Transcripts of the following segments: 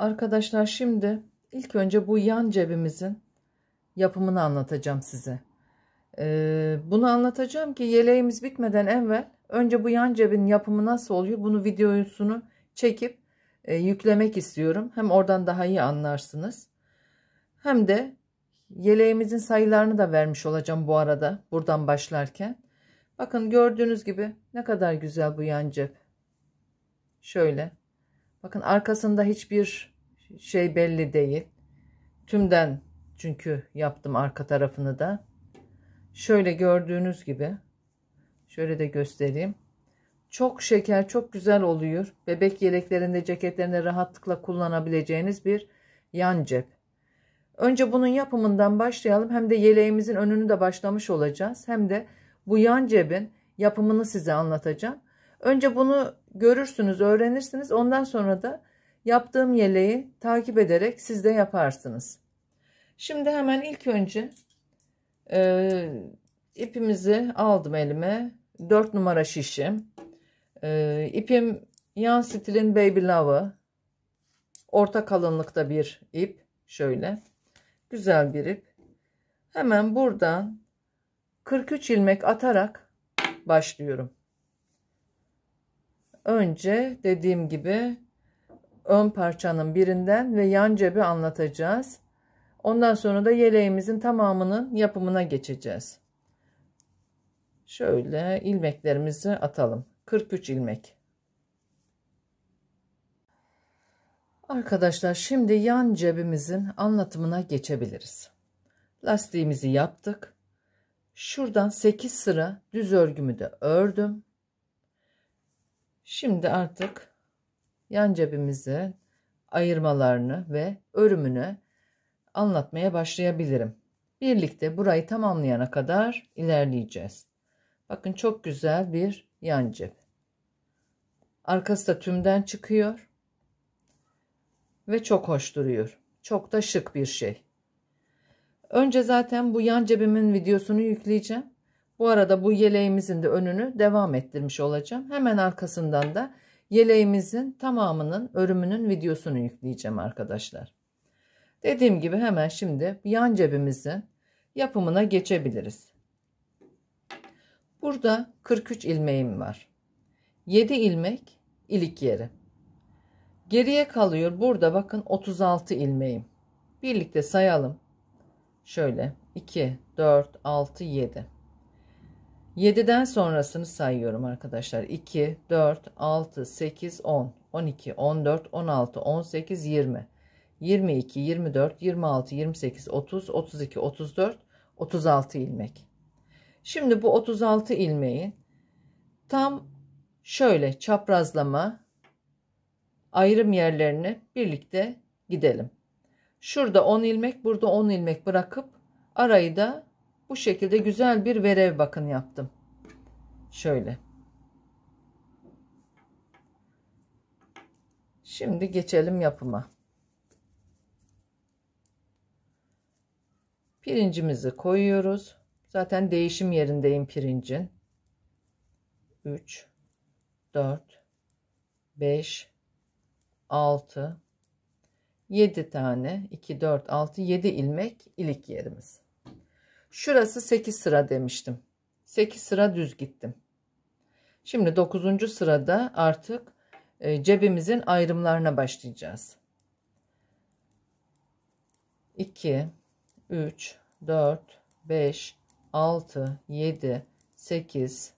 Arkadaşlar şimdi ilk önce bu yan cebimizin yapımını anlatacağım size. Ee, bunu anlatacağım ki yeleğimiz bitmeden evvel önce bu yan cebin yapımı nasıl oluyor bunu videosunu çekip e, yüklemek istiyorum. Hem oradan daha iyi anlarsınız. Hem de yeleğimizin sayılarını da vermiş olacağım bu arada buradan başlarken. Bakın gördüğünüz gibi ne kadar güzel bu yan cep. Şöyle. Bakın arkasında hiçbir şey belli değil. Tümden çünkü yaptım arka tarafını da. Şöyle gördüğünüz gibi. Şöyle de göstereyim. Çok şeker, çok güzel oluyor. Bebek yeleklerinde, ceketlerinde rahatlıkla kullanabileceğiniz bir yan cep. Önce bunun yapımından başlayalım. Hem de yeleğimizin önünü de başlamış olacağız. Hem de bu yan cebin yapımını size anlatacağım. Önce bunu görürsünüz, öğrenirsiniz. Ondan sonra da yaptığım yeleği takip ederek siz de yaparsınız. Şimdi hemen ilk önce e, ipimizi aldım elime. 4 numara şişim. E, ipim yan stilin Baby Love'ı. Orta kalınlıkta bir ip. Şöyle. Güzel bir ip. Hemen buradan 43 ilmek atarak başlıyorum. Önce dediğim gibi ön parçanın birinden ve yan cebi anlatacağız. Ondan sonra da yeleğimizin tamamının yapımına geçeceğiz. Şöyle ilmeklerimizi atalım. 43 ilmek. Arkadaşlar şimdi yan cebimizin anlatımına geçebiliriz. Lastiğimizi yaptık. Şuradan 8 sıra düz örgümü de ördüm. Şimdi artık yan cebimizi ayırmalarını ve örümünü anlatmaya başlayabilirim. Birlikte burayı tamamlayana kadar ilerleyeceğiz. Bakın çok güzel bir yan cep. Arkası da tümden çıkıyor. Ve çok hoş duruyor. Çok da şık bir şey. Önce zaten bu yan cebimin videosunu yükleyeceğim. Bu arada bu yeleğimizin de önünü devam ettirmiş olacağım. Hemen arkasından da yeleğimizin tamamının örümünün videosunu yükleyeceğim arkadaşlar. Dediğim gibi hemen şimdi yan cebimizin yapımına geçebiliriz. Burada 43 ilmeğim var. 7 ilmek ilik yeri. Geriye kalıyor burada bakın 36 ilmeğim. Birlikte sayalım. Şöyle 2, 4, 6, 7. 7'den sonrasını sayıyorum arkadaşlar. 2, 4, 6, 8, 10, 12, 14, 16, 18, 20, 22, 24, 26, 28, 30, 32, 34, 36 ilmek. Şimdi bu 36 ilmeği tam şöyle çaprazlama ayrım yerlerini birlikte gidelim. Şurada 10 ilmek, burada 10 ilmek bırakıp arayı da bu şekilde güzel bir verev bakın yaptım. Şöyle. Şimdi geçelim yapıma. Pirincimizi koyuyoruz. Zaten değişim yerindeyim pirincin. 3 4 5 6 7 tane 2 4 6 7 ilmek ilik yerimiz. Şurası 8 sıra demiştim. 8 sıra düz gittim. Şimdi 9. sırada artık e, cebimizin ayrımlarına başlayacağız. 2, 3, 4, 5, 6, 7, 8,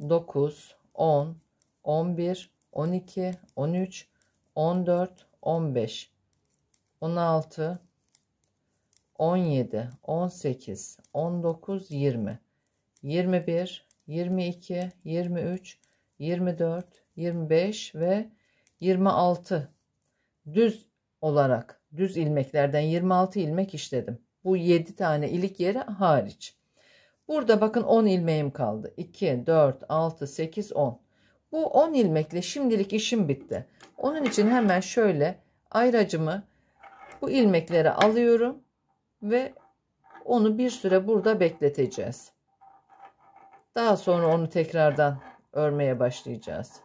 9, 10, 11, 12, 13, 14, 15, 16, 17, 18, 19, 20, 21, 22, 23, 24, 25 ve 26 düz olarak düz ilmeklerden 26 ilmek işledim. Bu 7 tane ilik yeri hariç. Burada bakın 10 ilmeğim kaldı. 2, 4, 6, 8, 10. Bu 10 ilmekle şimdilik işim bitti. Onun için hemen şöyle ayracımı bu ilmekleri alıyorum ve onu bir süre burada bekleteceğiz. Daha sonra onu tekrardan örmeye başlayacağız.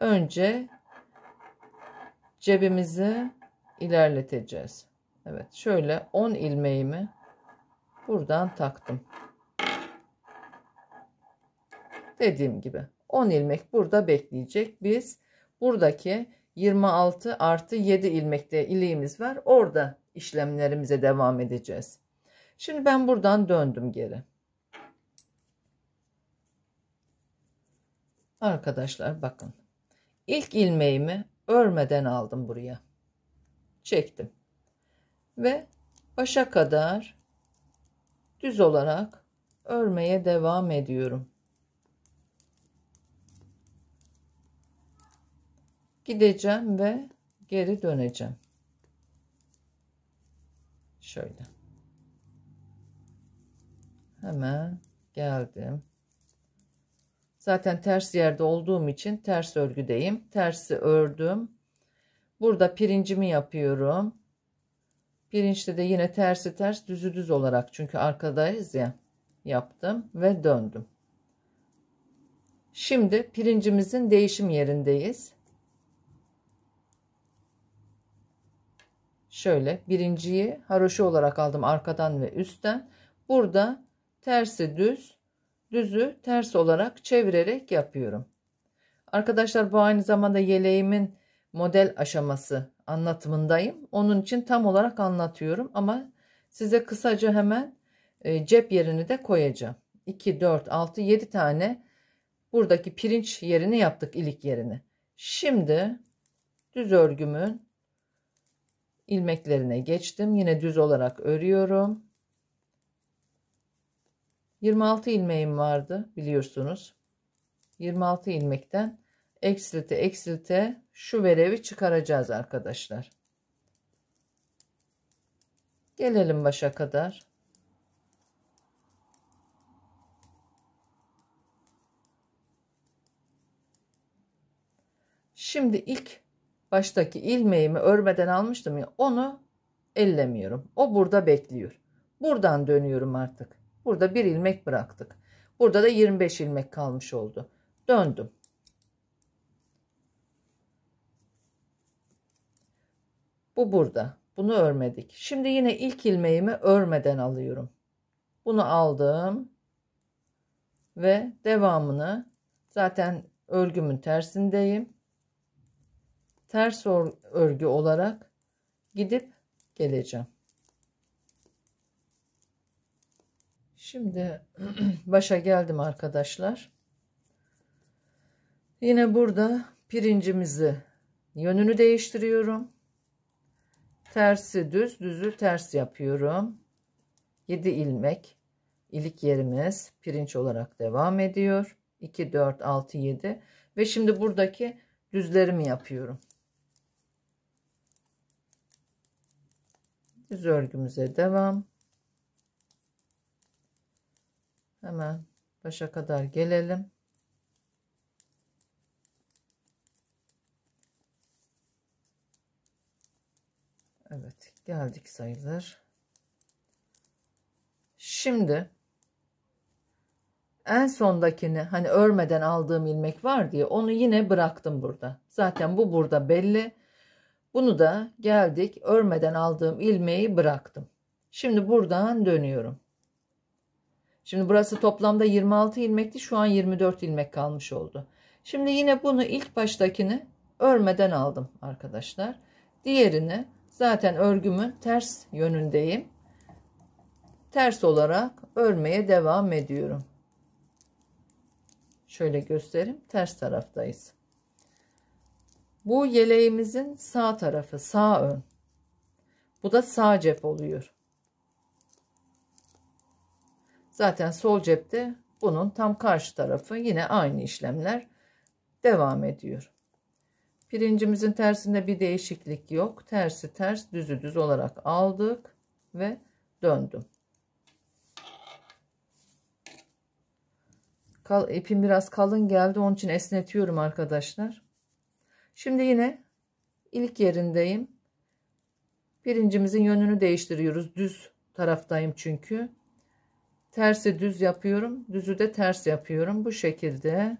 Önce cebimizi ilerleteceğiz. Evet şöyle 10 ilmeğimi buradan taktım. Dediğim gibi 10 ilmek burada bekleyecek. Biz buradaki 26 artı 7 ilmekte iliğimiz var. Orada işlemlerimize devam edeceğiz. Şimdi ben buradan döndüm geri. Arkadaşlar bakın. İlk ilmeğimi örmeden aldım buraya. Çektim. Ve başa kadar düz olarak örmeye devam ediyorum. Gideceğim ve geri döneceğim. Şöyle. Hemen geldim. Zaten ters yerde olduğum için ters örgüdeyim. Tersi ördüm. Burada pirincimi yapıyorum. Pirinçte de yine tersi ters düzü düz olarak çünkü arkadayız ya yaptım ve döndüm. Şimdi pirincimizin değişim yerindeyiz. Şöyle birinciyi haroşa olarak aldım arkadan ve üstten. Burada tersi düz, düzü ters olarak çevirerek yapıyorum. Arkadaşlar bu aynı zamanda yeleğimin model aşaması anlatımındayım. Onun için tam olarak anlatıyorum ama size kısaca hemen e, cep yerini de koyacağım. 2, 4, 6, 7 tane buradaki pirinç yerini yaptık ilik yerini. Şimdi düz örgümün ilmeklerine geçtim. Yine düz olarak örüyorum. 26 ilmeğim vardı biliyorsunuz. 26 ilmekten eksilte eksilte şu verevi çıkaracağız arkadaşlar. Gelelim başa kadar. Şimdi ilk baştaki ilmeğimi örmeden almıştım ya onu ellemiyorum. O burada bekliyor. Buradan dönüyorum artık. Burada bir ilmek bıraktık. Burada da 25 ilmek kalmış oldu. Döndüm. Bu burada. Bunu örmedik. Şimdi yine ilk ilmeğimi örmeden alıyorum. Bunu aldım. Ve devamını zaten örgümün tersindeyim ters örgü olarak gidip geleceğim. Şimdi başa geldim arkadaşlar. Yine burada pirincimizi yönünü değiştiriyorum. Tersi düz, düzü ters yapıyorum. 7 ilmek ilik yerimiz pirinç olarak devam ediyor. 2 4 6 7 ve şimdi buradaki düzlerimi yapıyorum. Düz örgümüze devam. Hemen başa kadar gelelim. Evet geldik sayılır. Şimdi en sondakini hani örmeden aldığım ilmek var diye onu yine bıraktım burada. Zaten bu burada belli. Bunu da geldik örmeden aldığım ilmeği bıraktım. Şimdi buradan dönüyorum. Şimdi burası toplamda 26 ilmekti. Şu an 24 ilmek kalmış oldu. Şimdi yine bunu ilk baştakini örmeden aldım arkadaşlar. Diğerini zaten örgümün ters yönündeyim. Ters olarak örmeye devam ediyorum. Şöyle göstereyim. Ters taraftayız. Bu yeleğimizin sağ tarafı, sağ ön. Bu da sağ cep oluyor. Zaten sol cepte bunun tam karşı tarafı yine aynı işlemler devam ediyor. Pirincimizin tersinde bir değişiklik yok. Tersi ters, düzü düz olarak aldık ve döndüm. Kal, ipim biraz kalın geldi. Onun için esnetiyorum arkadaşlar. Şimdi yine ilk yerindeyim. Pirincimizin yönünü değiştiriyoruz. Düz taraftayım çünkü. Tersi düz yapıyorum. Düzü de ters yapıyorum. Bu şekilde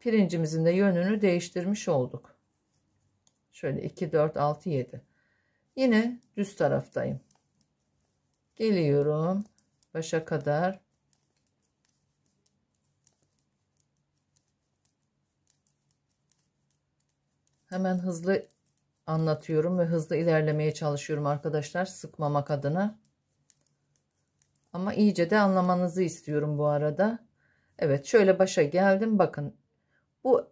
pirincimizin de yönünü değiştirmiş olduk. Şöyle 2, 4, 6, 7. Yine düz taraftayım. Geliyorum. Başa kadar Hemen hızlı anlatıyorum ve hızlı ilerlemeye çalışıyorum arkadaşlar sıkmamak adına. Ama iyice de anlamanızı istiyorum bu arada. Evet şöyle başa geldim bakın. Bu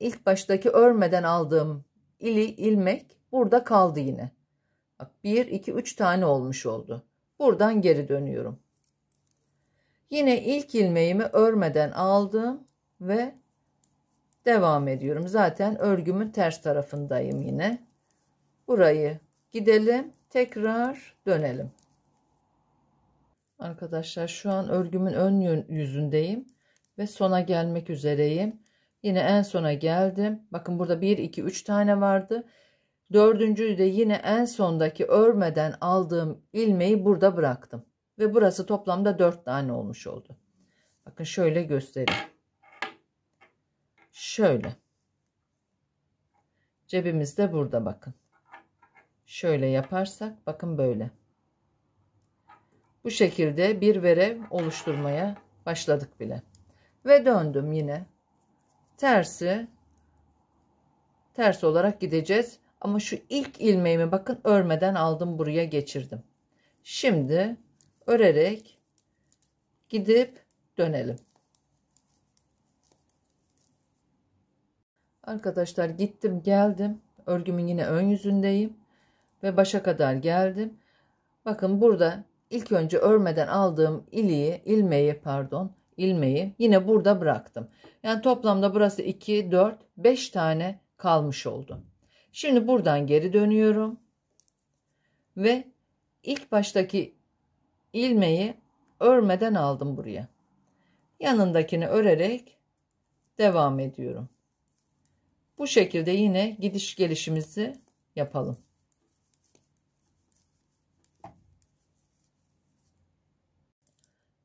ilk baştaki örmeden aldığım ili ilmek burada kaldı yine. Bak 1 2 3 tane olmuş oldu. Buradan geri dönüyorum. Yine ilk ilmeğimi örmeden aldım ve devam ediyorum. Zaten örgümün ters tarafındayım yine. Burayı gidelim. Tekrar dönelim. Arkadaşlar şu an örgümün ön yüzündeyim. Ve sona gelmek üzereyim. Yine en sona geldim. Bakın burada 1, 2, 3 tane vardı. Dördüncü de yine en sondaki örmeden aldığım ilmeği burada bıraktım. Ve burası toplamda 4 tane olmuş oldu. Bakın şöyle göstereyim. Şöyle. cebimizde de burada bakın. Şöyle yaparsak bakın böyle. Bu şekilde bir verev oluşturmaya başladık bile. Ve döndüm yine. Tersi ters olarak gideceğiz. Ama şu ilk ilmeğimi bakın örmeden aldım buraya geçirdim. Şimdi örerek gidip dönelim. Arkadaşlar gittim geldim. Örgümün yine ön yüzündeyim. Ve başa kadar geldim. Bakın burada ilk önce örmeden aldığım iliği, ilmeği pardon, ilmeği yine burada bıraktım. Yani toplamda burası 2, 4, 5 tane kalmış oldu. Şimdi buradan geri dönüyorum. Ve ilk baştaki ilmeği örmeden aldım buraya. Yanındakini örerek devam ediyorum. Bu şekilde yine gidiş gelişimizi yapalım.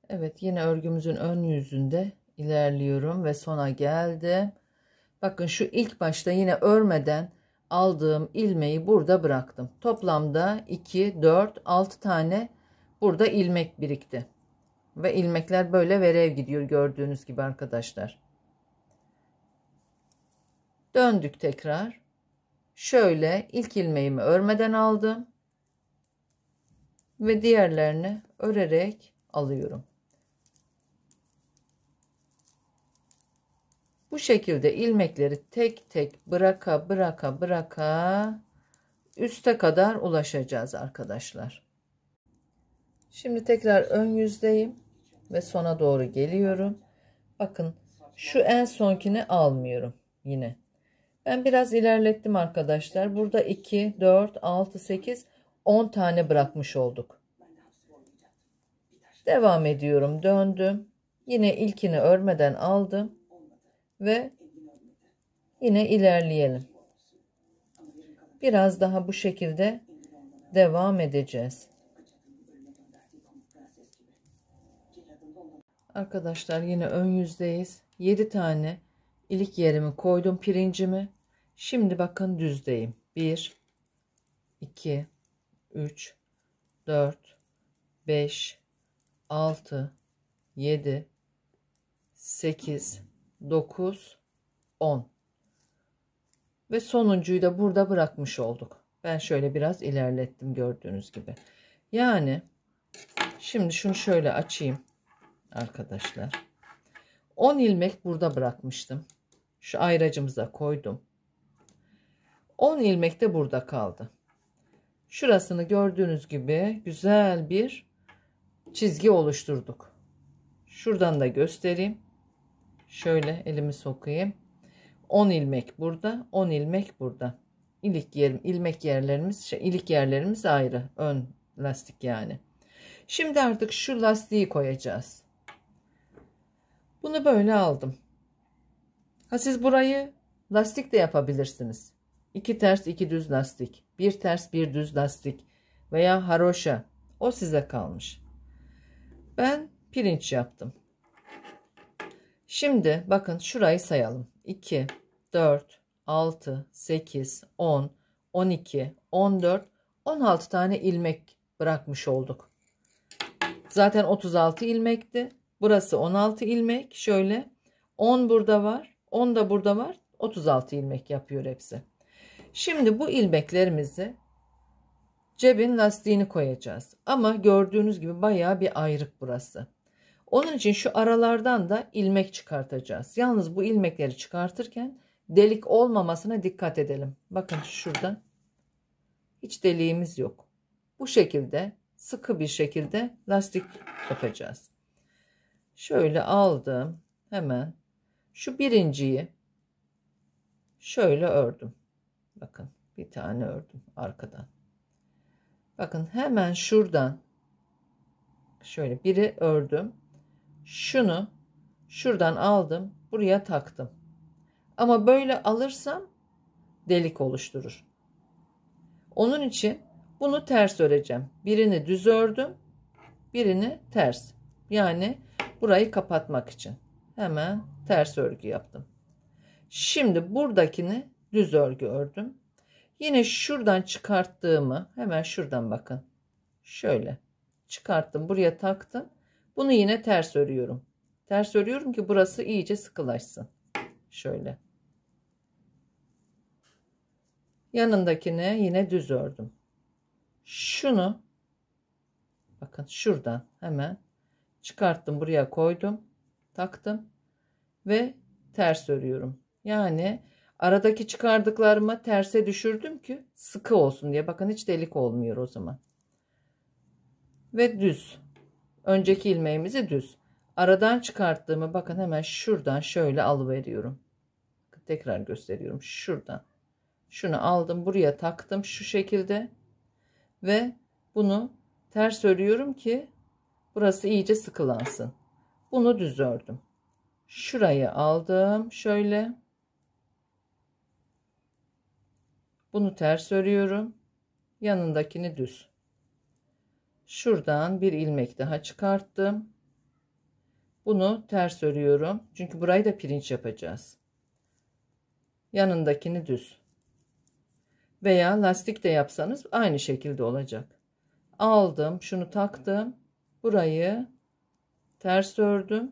Evet yine örgümüzün ön yüzünde ilerliyorum ve sona geldim. Bakın şu ilk başta yine örmeden aldığım ilmeği burada bıraktım. Toplamda 2, 4, 6 tane burada ilmek birikti. Ve ilmekler böyle verev gidiyor gördüğünüz gibi arkadaşlar. Döndük tekrar. Şöyle ilk ilmeğimi örmeden aldım. Ve diğerlerini örerek alıyorum. Bu şekilde ilmekleri tek tek bıraka bıraka bıraka üste kadar ulaşacağız arkadaşlar. Şimdi tekrar ön yüzdeyim ve sona doğru geliyorum. Bakın şu en sonkini almıyorum yine. Ben biraz ilerlettim arkadaşlar. Burada 2, 4, 6, 8, 10 tane bırakmış olduk. Devam ediyorum. Döndüm. Yine ilkini örmeden aldım. Ve yine ilerleyelim. Biraz daha bu şekilde devam edeceğiz. Arkadaşlar yine ön yüzdeyiz. 7 tane ilik yerimi koydum pirincimi. Şimdi bakın düzdeyim. 1, 2, 3, 4, 5, 6, 7, 8, 9, 10. Ve sonuncuyu da burada bırakmış olduk. Ben şöyle biraz ilerlettim gördüğünüz gibi. Yani şimdi şunu şöyle açayım arkadaşlar. 10 ilmek burada bırakmıştım. Şu ayracımıza koydum. 10 ilmek de burada kaldı. Şurasını gördüğünüz gibi güzel bir çizgi oluşturduk. Şuradan da göstereyim. Şöyle elimi sokayım. 10 ilmek burada, 10 ilmek burada. İlik yerim, ilmek yerlerimiz, şey, ilik yerlerimiz ayrı. Ön lastik yani. Şimdi artık şu lastiği koyacağız. Bunu böyle aldım. Ha siz burayı lastik de yapabilirsiniz. İki ters iki düz lastik, bir ters bir düz lastik veya haroşa o size kalmış. Ben pirinç yaptım. Şimdi bakın şurayı sayalım. 2, 4, 6, 8, 10, 12, 14, 16 tane ilmek bırakmış olduk. Zaten 36 ilmekti. Burası 16 ilmek. Şöyle 10 burada var. 10 da burada var. 36 ilmek yapıyor hepsi. Şimdi bu ilmeklerimizi cebin lastiğini koyacağız. Ama gördüğünüz gibi baya bir ayrık burası. Onun için şu aralardan da ilmek çıkartacağız. Yalnız bu ilmekleri çıkartırken delik olmamasına dikkat edelim. Bakın şurada hiç deliğimiz yok. Bu şekilde sıkı bir şekilde lastik yapacağız. Şöyle aldım hemen şu birinciyi şöyle ördüm. Bakın bir tane ördüm arkadan. Bakın hemen şuradan şöyle biri ördüm. Şunu şuradan aldım. Buraya taktım. Ama böyle alırsam delik oluşturur. Onun için bunu ters öreceğim. Birini düz ördüm. Birini ters. Yani burayı kapatmak için. Hemen ters örgü yaptım. Şimdi buradakini düz örgü ördüm. Yine şuradan çıkarttığımı hemen şuradan bakın. Şöyle çıkarttım buraya taktım. Bunu yine ters örüyorum. Ters örüyorum ki burası iyice sıkılaşsın. Şöyle. Yanındakini yine düz ördüm. Şunu bakın şuradan hemen çıkarttım buraya koydum taktım ve ters örüyorum. Yani Aradaki çıkardıklarımı terse düşürdüm ki sıkı olsun diye. Bakın hiç delik olmuyor o zaman. Ve düz. Önceki ilmeğimizi düz. Aradan çıkarttığımı bakın hemen şuradan şöyle alıveriyorum. Tekrar gösteriyorum. Şuradan. Şunu aldım buraya taktım şu şekilde. Ve bunu ters örüyorum ki burası iyice sıkılansın. Bunu düz ördüm. Şurayı aldım şöyle. Bunu ters örüyorum. Yanındakini düz. Şuradan bir ilmek daha çıkarttım. Bunu ters örüyorum. Çünkü burayı da pirinç yapacağız. Yanındakini düz. Veya lastik de yapsanız aynı şekilde olacak. Aldım, şunu taktım. Burayı ters ördüm.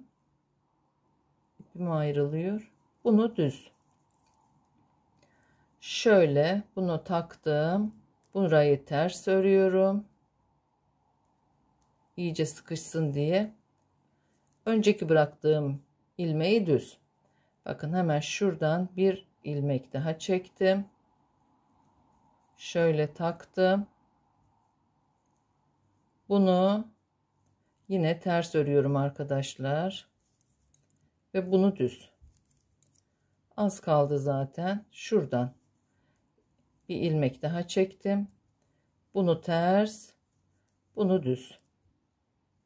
İpim ayrılıyor. Bunu düz şöyle bunu taktım burayı ters örüyorum iyice sıkışsın diye önceki bıraktığım ilmeği düz bakın hemen şuradan bir ilmek daha çektim şöyle taktım bunu yine ters örüyorum arkadaşlar ve bunu düz az kaldı zaten şuradan bir ilmek daha çektim bunu ters bunu düz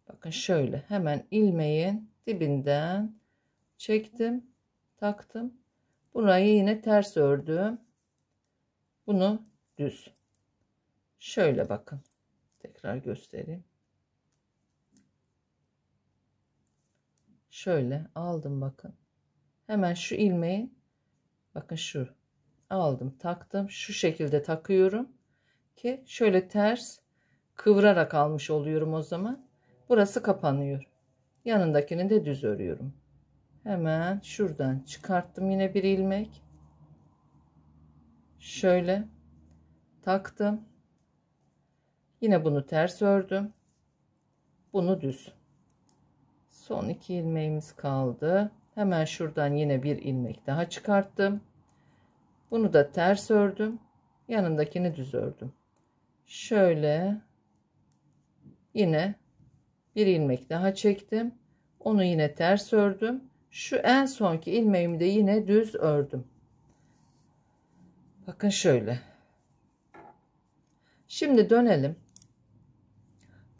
bakın şöyle hemen ilmeğin dibinden çektim taktım burayı yine ters ördüm bunu düz şöyle bakın tekrar göstereyim şöyle aldım bakın hemen şu ilmeğin bakın şu aldım taktım şu şekilde takıyorum ki şöyle ters kıvırarak almış oluyorum o zaman burası kapanıyor yanındakini de düz örüyorum hemen şuradan çıkarttım yine bir ilmek şöyle taktım yine bunu ters ördüm bunu düz son iki ilmeğimiz kaldı hemen şuradan yine bir ilmek daha çıkarttım bunu da ters ördüm. Yanındakini düz ördüm. Şöyle yine bir ilmek daha çektim. Onu yine ters ördüm. Şu en sonki ilmeğimi de yine düz ördüm. Bakın şöyle. Şimdi dönelim.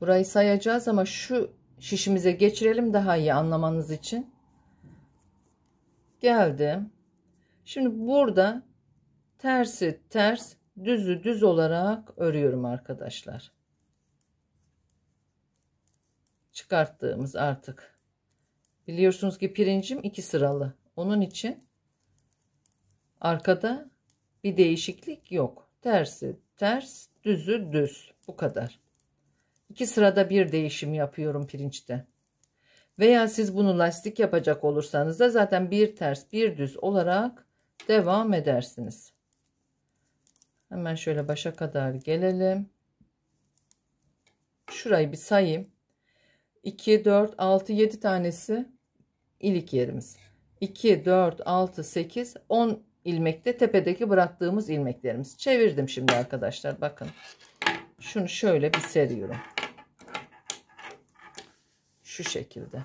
Burayı sayacağız ama şu şişimize geçirelim daha iyi anlamanız için. Geldim. Şimdi burada tersi ters düzü düz olarak örüyorum arkadaşlar. Çıkarttığımız artık. Biliyorsunuz ki pirincim iki sıralı. Onun için arkada bir değişiklik yok. Tersi ters, düzü düz. Bu kadar. İki sırada bir değişim yapıyorum pirinçte. Veya siz bunu lastik yapacak olursanız da zaten bir ters bir düz olarak devam edersiniz. Hemen şöyle başa kadar gelelim. Şurayı bir sayayım. 2, 4, 6, 7 tanesi ilik yerimiz. 2, 4, 6, 8, 10 ilmekte tepedeki bıraktığımız ilmeklerimiz. Çevirdim şimdi arkadaşlar bakın. Şunu şöyle bir seriyorum. Şu şekilde.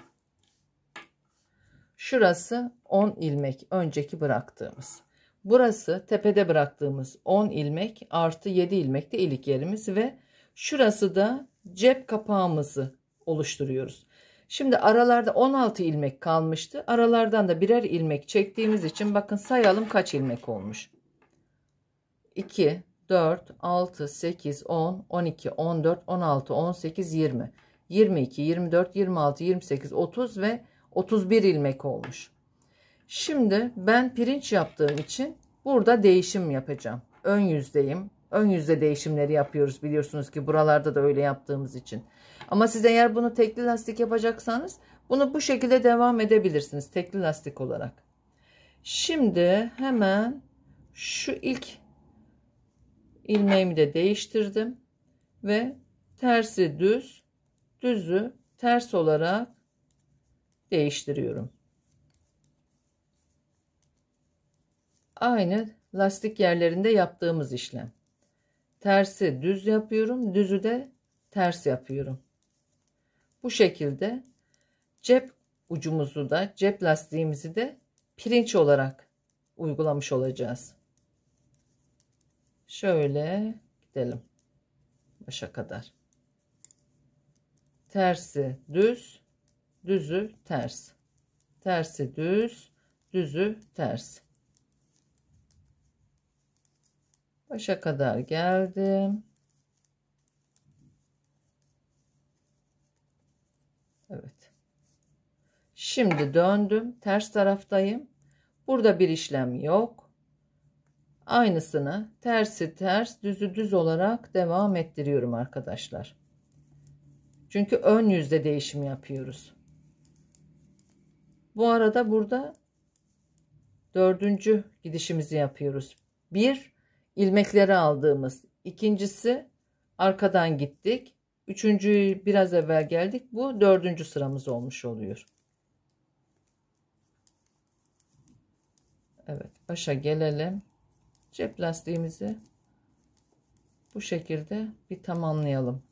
Şurası 10 ilmek önceki bıraktığımız. Burası tepede bıraktığımız 10 ilmek artı 7 ilmek de ilik yerimiz ve şurası da cep kapağımızı oluşturuyoruz. Şimdi aralarda 16 ilmek kalmıştı. Aralardan da birer ilmek çektiğimiz için bakın sayalım kaç ilmek olmuş. 2, 4, 6, 8, 10, 12, 14, 16, 18, 20, 22, 24, 26, 28, 30 ve 31 ilmek olmuş. Şimdi ben pirinç yaptığım için burada değişim yapacağım. Ön yüzdeyim. Ön yüzde değişimleri yapıyoruz biliyorsunuz ki buralarda da öyle yaptığımız için. Ama siz eğer bunu tekli lastik yapacaksanız bunu bu şekilde devam edebilirsiniz tekli lastik olarak. Şimdi hemen şu ilk ilmeğimi de değiştirdim ve tersi düz, düzü ters olarak değiştiriyorum. Aynı lastik yerlerinde yaptığımız işlem. Tersi düz yapıyorum. Düzü de ters yapıyorum. Bu şekilde cep ucumuzu da cep lastiğimizi de pirinç olarak uygulamış olacağız. Şöyle gidelim başa kadar. Tersi düz, düzü ters. Tersi düz, düzü ters. Başa kadar geldim. Evet. Şimdi döndüm. Ters taraftayım. Burada bir işlem yok. Aynısını tersi ters düzü düz olarak devam ettiriyorum arkadaşlar. Çünkü ön yüzde değişim yapıyoruz. Bu arada burada dördüncü gidişimizi yapıyoruz. Bir ilmekleri aldığımız. ikincisi arkadan gittik. Üçüncüyü biraz evvel geldik. Bu dördüncü sıramız olmuş oluyor. Evet başa gelelim. Cep lastiğimizi bu şekilde bir tamamlayalım.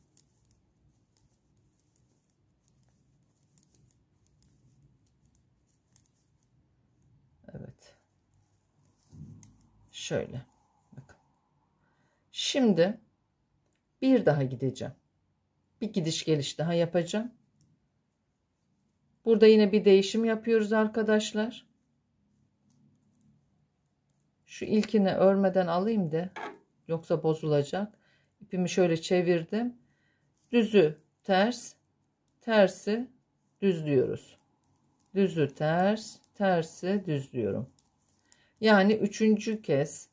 Evet. Şöyle. Şimdi bir daha gideceğim. Bir gidiş geliş daha yapacağım. Burada yine bir değişim yapıyoruz arkadaşlar. Şu ilkini örmeden alayım da yoksa bozulacak. İpimi şöyle çevirdim. Düzü ters, tersi düzlüyoruz. Düzü ters, tersi düzlüyorum. Yani üçüncü kez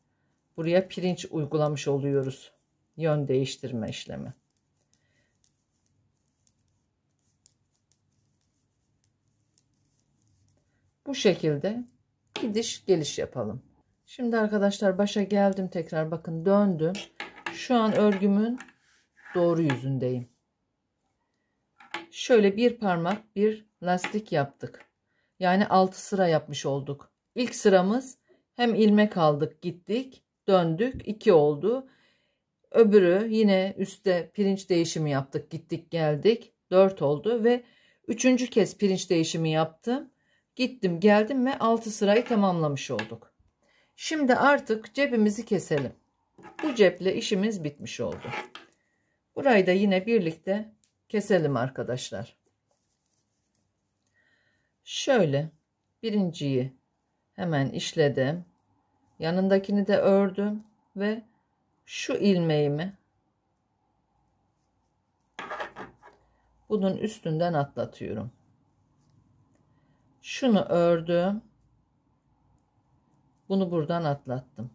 Buraya pirinç uygulamış oluyoruz. Yön değiştirme işlemi. Bu şekilde gidiş geliş yapalım. Şimdi arkadaşlar başa geldim tekrar bakın döndüm. Şu an örgümün doğru yüzündeyim. Şöyle bir parmak bir lastik yaptık. Yani 6 sıra yapmış olduk. İlk sıramız hem ilmek aldık gittik döndük iki oldu. Öbürü yine üstte pirinç değişimi yaptık gittik geldik dört oldu ve üçüncü kez pirinç değişimi yaptım. Gittim geldim ve altı sırayı tamamlamış olduk. Şimdi artık cebimizi keselim. Bu ceple işimiz bitmiş oldu. Burayı da yine birlikte keselim arkadaşlar. Şöyle birinciyi hemen işledim yanındakini de ördüm ve şu ilmeğimi bunun üstünden atlatıyorum şunu ördüm bunu buradan atlattım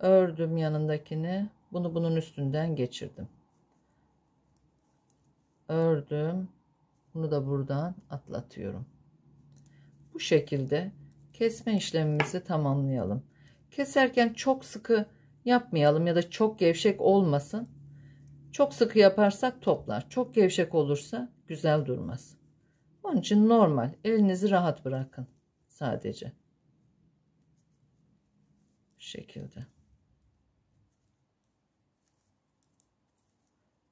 ördüm yanındakini bunu bunun üstünden geçirdim ördüm bunu da buradan atlatıyorum bu şekilde kesme işlemimizi tamamlayalım. Keserken çok sıkı yapmayalım ya da çok gevşek olmasın. Çok sıkı yaparsak toplar. Çok gevşek olursa güzel durmaz. Onun için normal. Elinizi rahat bırakın. Sadece. Bu şekilde.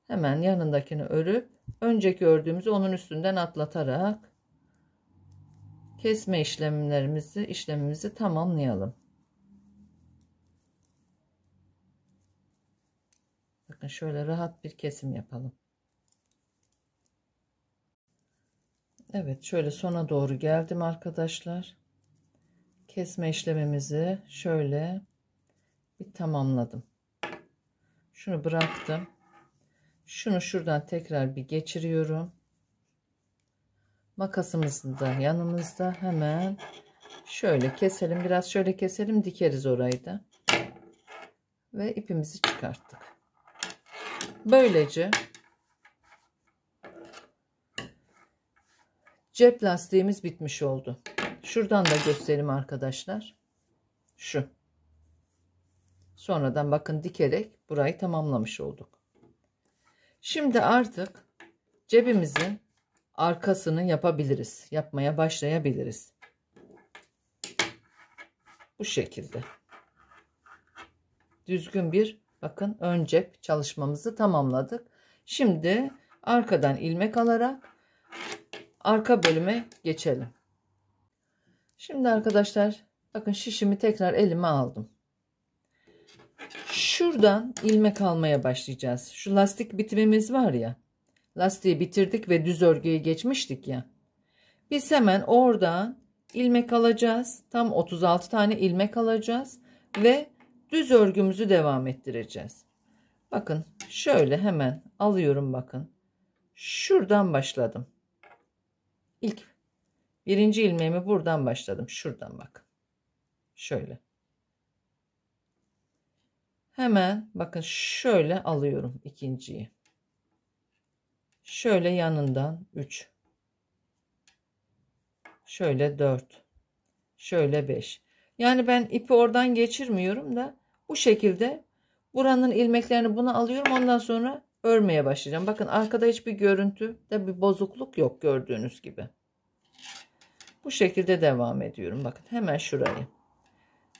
Hemen yanındakini örüp önceki ördüğümüzü onun üstünden atlatarak kesme işlemlerimizi işlemimizi tamamlayalım. Bakın şöyle rahat bir kesim yapalım. Evet şöyle sona doğru geldim arkadaşlar. Kesme işlemimizi şöyle bir tamamladım. Şunu bıraktım. Şunu şuradan tekrar bir geçiriyorum makasımızın da yanımızda hemen şöyle keselim. Biraz şöyle keselim dikeriz orayı da. Ve ipimizi çıkarttık. Böylece cep lastiğimiz bitmiş oldu. Şuradan da göstereyim arkadaşlar. Şu. Sonradan bakın dikerek burayı tamamlamış olduk. Şimdi artık cebimizin arkasını yapabiliriz. Yapmaya başlayabiliriz. Bu şekilde. Düzgün bir bakın ön cep çalışmamızı tamamladık. Şimdi arkadan ilmek alarak arka bölüme geçelim. Şimdi arkadaşlar bakın şişimi tekrar elime aldım. Şuradan ilmek almaya başlayacağız. Şu lastik bitimimiz var ya lastiği bitirdik ve düz örgüye geçmiştik ya. Biz hemen oradan ilmek alacağız. Tam 36 tane ilmek alacağız ve düz örgümüzü devam ettireceğiz. Bakın şöyle hemen alıyorum bakın. Şuradan başladım. İlk birinci ilmeğimi buradan başladım. Şuradan bak. Şöyle. Hemen bakın şöyle alıyorum ikinciyi. Şöyle yanından 3. Şöyle 4. Şöyle 5. Yani ben ipi oradan geçirmiyorum da bu şekilde buranın ilmeklerini buna alıyorum. Ondan sonra örmeye başlayacağım. Bakın arkada hiçbir görüntü de bir bozukluk yok gördüğünüz gibi. Bu şekilde devam ediyorum. Bakın hemen şurayı.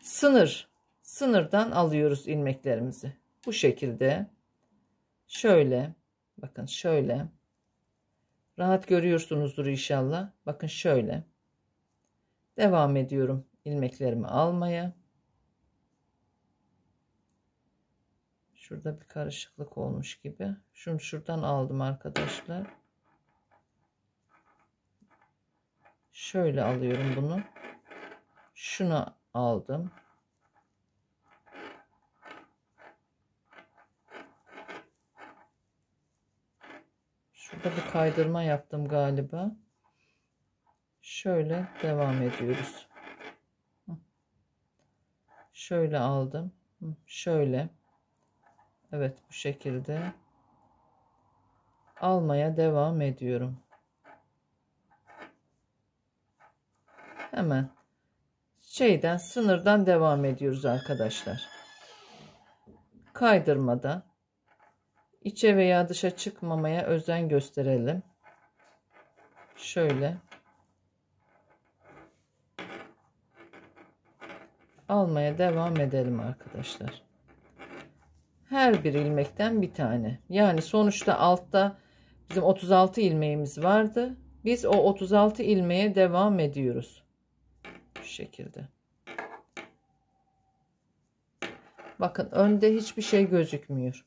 Sınır. Sınırdan alıyoruz ilmeklerimizi. Bu şekilde. Şöyle. Bakın şöyle. Rahat görüyorsunuzdur inşallah. Bakın şöyle. Devam ediyorum ilmeklerimi almaya. Şurada bir karışıklık olmuş gibi. Şunu şuradan aldım arkadaşlar. Şöyle alıyorum bunu. Şunu aldım. Şurada bir kaydırma yaptım galiba. Şöyle devam ediyoruz. Şöyle aldım. Şöyle. Evet bu şekilde. Almaya devam ediyorum. Hemen şeyden sınırdan devam ediyoruz arkadaşlar. Kaydırmada içe veya dışa çıkmamaya özen gösterelim. Şöyle. Almaya devam edelim arkadaşlar. Her bir ilmekten bir tane. Yani sonuçta altta bizim 36 ilmeğimiz vardı. Biz o 36 ilmeğe devam ediyoruz. Bu şekilde. Bakın önde hiçbir şey gözükmüyor.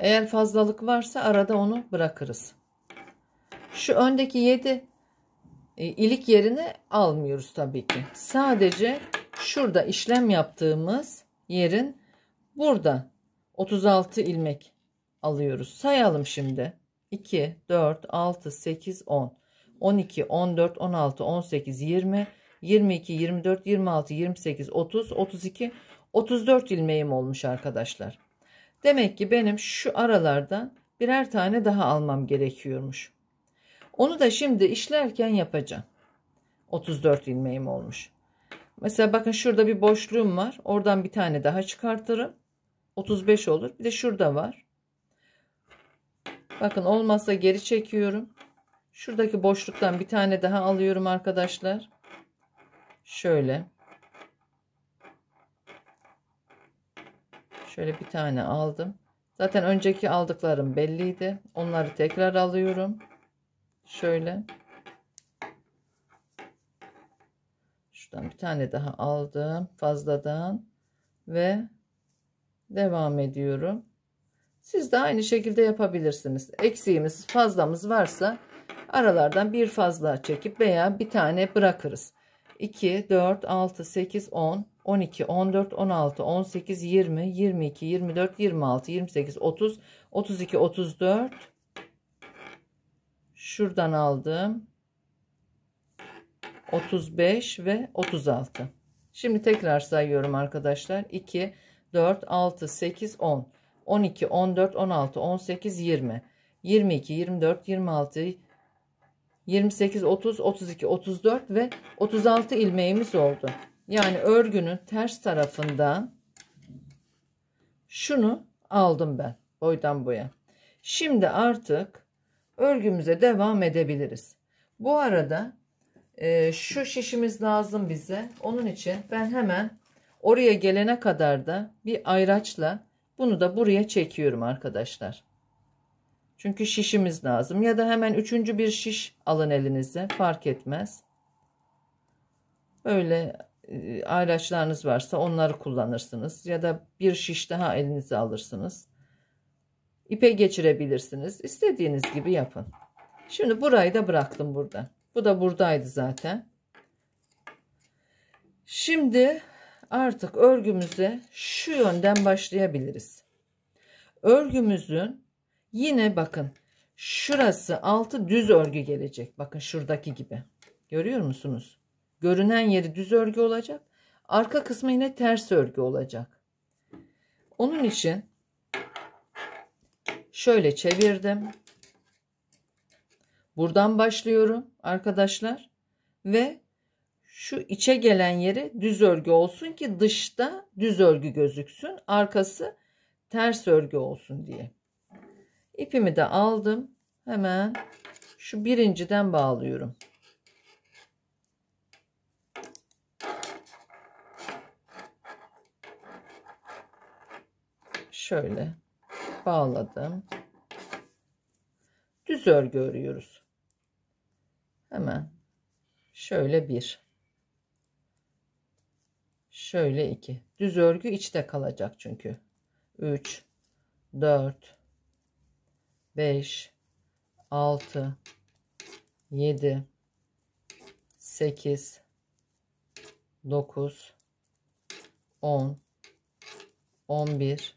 Eğer fazlalık varsa arada onu bırakırız. Şu öndeki 7 e, ilik yerini almıyoruz tabii ki. Sadece şurada işlem yaptığımız yerin burada 36 ilmek alıyoruz. Sayalım şimdi. 2, 4, 6, 8, 10, 12, 14, 16, 18, 20, 22, 24, 26, 28, 30, 32, 34 ilmeğim olmuş arkadaşlar. Demek ki benim şu aralardan birer tane daha almam gerekiyormuş. Onu da şimdi işlerken yapacağım. 34 ilmeğim olmuş. Mesela bakın şurada bir boşluğum var. Oradan bir tane daha çıkartırım. 35 olur. Bir de şurada var. Bakın olmazsa geri çekiyorum. Şuradaki boşluktan bir tane daha alıyorum arkadaşlar. Şöyle. Şöyle bir tane aldım. Zaten önceki aldıklarım belliydi. Onları tekrar alıyorum. Şöyle. Şuradan bir tane daha aldım fazladan ve devam ediyorum. Siz de aynı şekilde yapabilirsiniz. Eksiğimiz, fazlamız varsa aralardan bir fazla çekip veya bir tane bırakırız. 2, 4, 6, 8, 10, 12, 14, 16, 18, 20, 22, 24, 26, 28, 30, 32, 34. Şuradan aldım. 35 ve 36. Şimdi tekrar sayıyorum arkadaşlar. 2, 4, 6, 8, 10, 12, 14, 16, 18, 20, 22, 24, 26, 28, 30, 32, 34 ve 36 ilmeğimiz oldu yani örgünün ters tarafından şunu aldım ben boydan boya. Şimdi artık örgümüze devam edebiliriz. Bu arada e, şu şişimiz lazım bize. Onun için ben hemen oraya gelene kadar da bir ayraçla bunu da buraya çekiyorum arkadaşlar. Çünkü şişimiz lazım. Ya da hemen üçüncü bir şiş alın elinize. Fark etmez. Böyle e, araçlarınız varsa onları kullanırsınız. Ya da bir şiş daha elinize alırsınız. ipe geçirebilirsiniz. istediğiniz gibi yapın. Şimdi burayı da bıraktım burada. Bu da buradaydı zaten. Şimdi artık örgümüze şu yönden başlayabiliriz. Örgümüzün yine bakın şurası altı düz örgü gelecek. Bakın şuradaki gibi. Görüyor musunuz? Görünen yeri düz örgü olacak. Arka kısmı yine ters örgü olacak. Onun için şöyle çevirdim. Buradan başlıyorum arkadaşlar. Ve şu içe gelen yeri düz örgü olsun ki dışta düz örgü gözüksün. Arkası ters örgü olsun diye. İpimi de aldım. Hemen şu birinciden bağlıyorum. şöyle bağladım. Düz örgü örüyoruz. Hemen şöyle bir şöyle iki düz örgü içte kalacak çünkü 3 4 5 6 7 8 9 10 11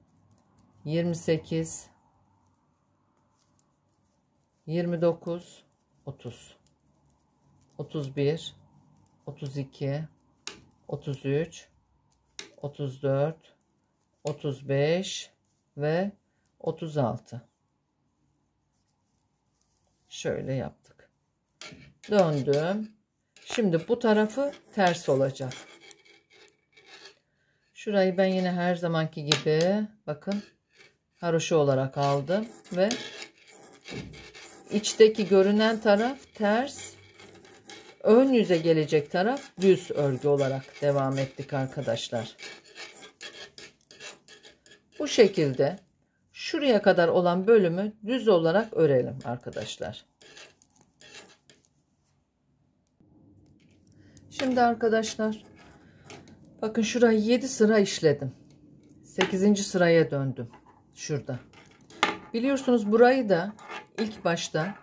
28 29 30 31 32 33 34 35 ve 36 şöyle yaptık döndüm şimdi bu tarafı ters olacak şurayı ben yine her zamanki gibi bakın haroşa olarak aldım ve içteki görünen taraf ters ön yüze gelecek taraf düz örgü olarak devam ettik arkadaşlar bu şekilde şuraya kadar olan bölümü düz olarak örelim arkadaşlar şimdi arkadaşlar bakın şurayı 7 sıra işledim 8. sıraya döndüm Şurada. Biliyorsunuz burayı da ilk başta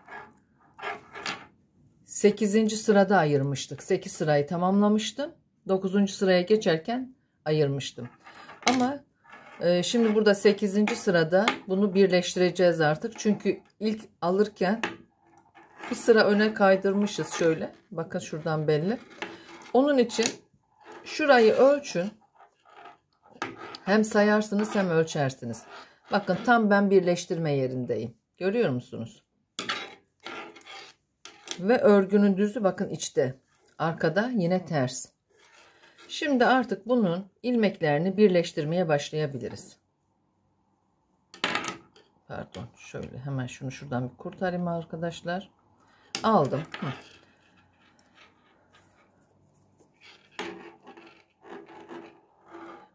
8. sırada ayırmıştık. 8 sırayı tamamlamıştım. 9. sıraya geçerken ayırmıştım. Ama e, şimdi burada 8. sırada bunu birleştireceğiz artık. Çünkü ilk alırken bir sıra öne kaydırmışız şöyle. Bakın şuradan belli. Onun için şurayı ölçün. Hem sayarsınız hem ölçersiniz. Bakın tam ben birleştirme yerindeyim. Görüyor musunuz? Ve örgünün düzü bakın içte. Arkada yine ters. Şimdi artık bunun ilmeklerini birleştirmeye başlayabiliriz. Pardon şöyle hemen şunu şuradan bir kurtarayım arkadaşlar. Aldım.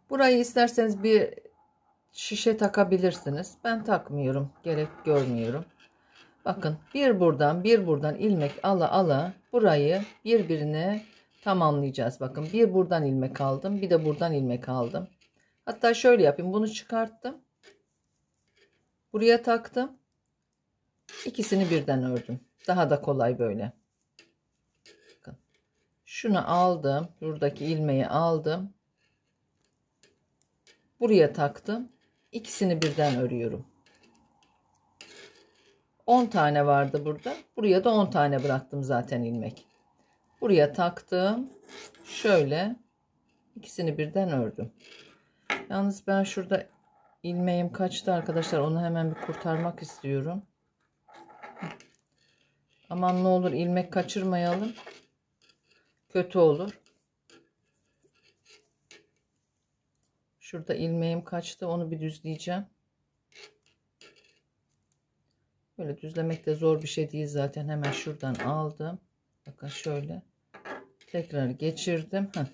Burayı isterseniz bir şişe takabilirsiniz. Ben takmıyorum. Gerek görmüyorum. Bakın bir buradan bir buradan ilmek ala ala burayı birbirine tamamlayacağız. Bakın bir buradan ilmek aldım. Bir de buradan ilmek aldım. Hatta şöyle yapayım. Bunu çıkarttım. Buraya taktım. İkisini birden ördüm. Daha da kolay böyle. Bakın. Şunu aldım. Buradaki ilmeği aldım. Buraya taktım ikisini birden örüyorum. 10 tane vardı burada. Buraya da 10 tane bıraktım zaten ilmek. Buraya taktım. Şöyle ikisini birden ördüm. Yalnız ben şurada ilmeğim kaçtı arkadaşlar. Onu hemen bir kurtarmak istiyorum. Aman ne olur ilmek kaçırmayalım. Kötü olur. Şurada ilmeğim kaçtı. Onu bir düzleyeceğim. Böyle düzlemek de zor bir şey değil zaten. Hemen şuradan aldım. Bakın şöyle. Tekrar geçirdim. Heh.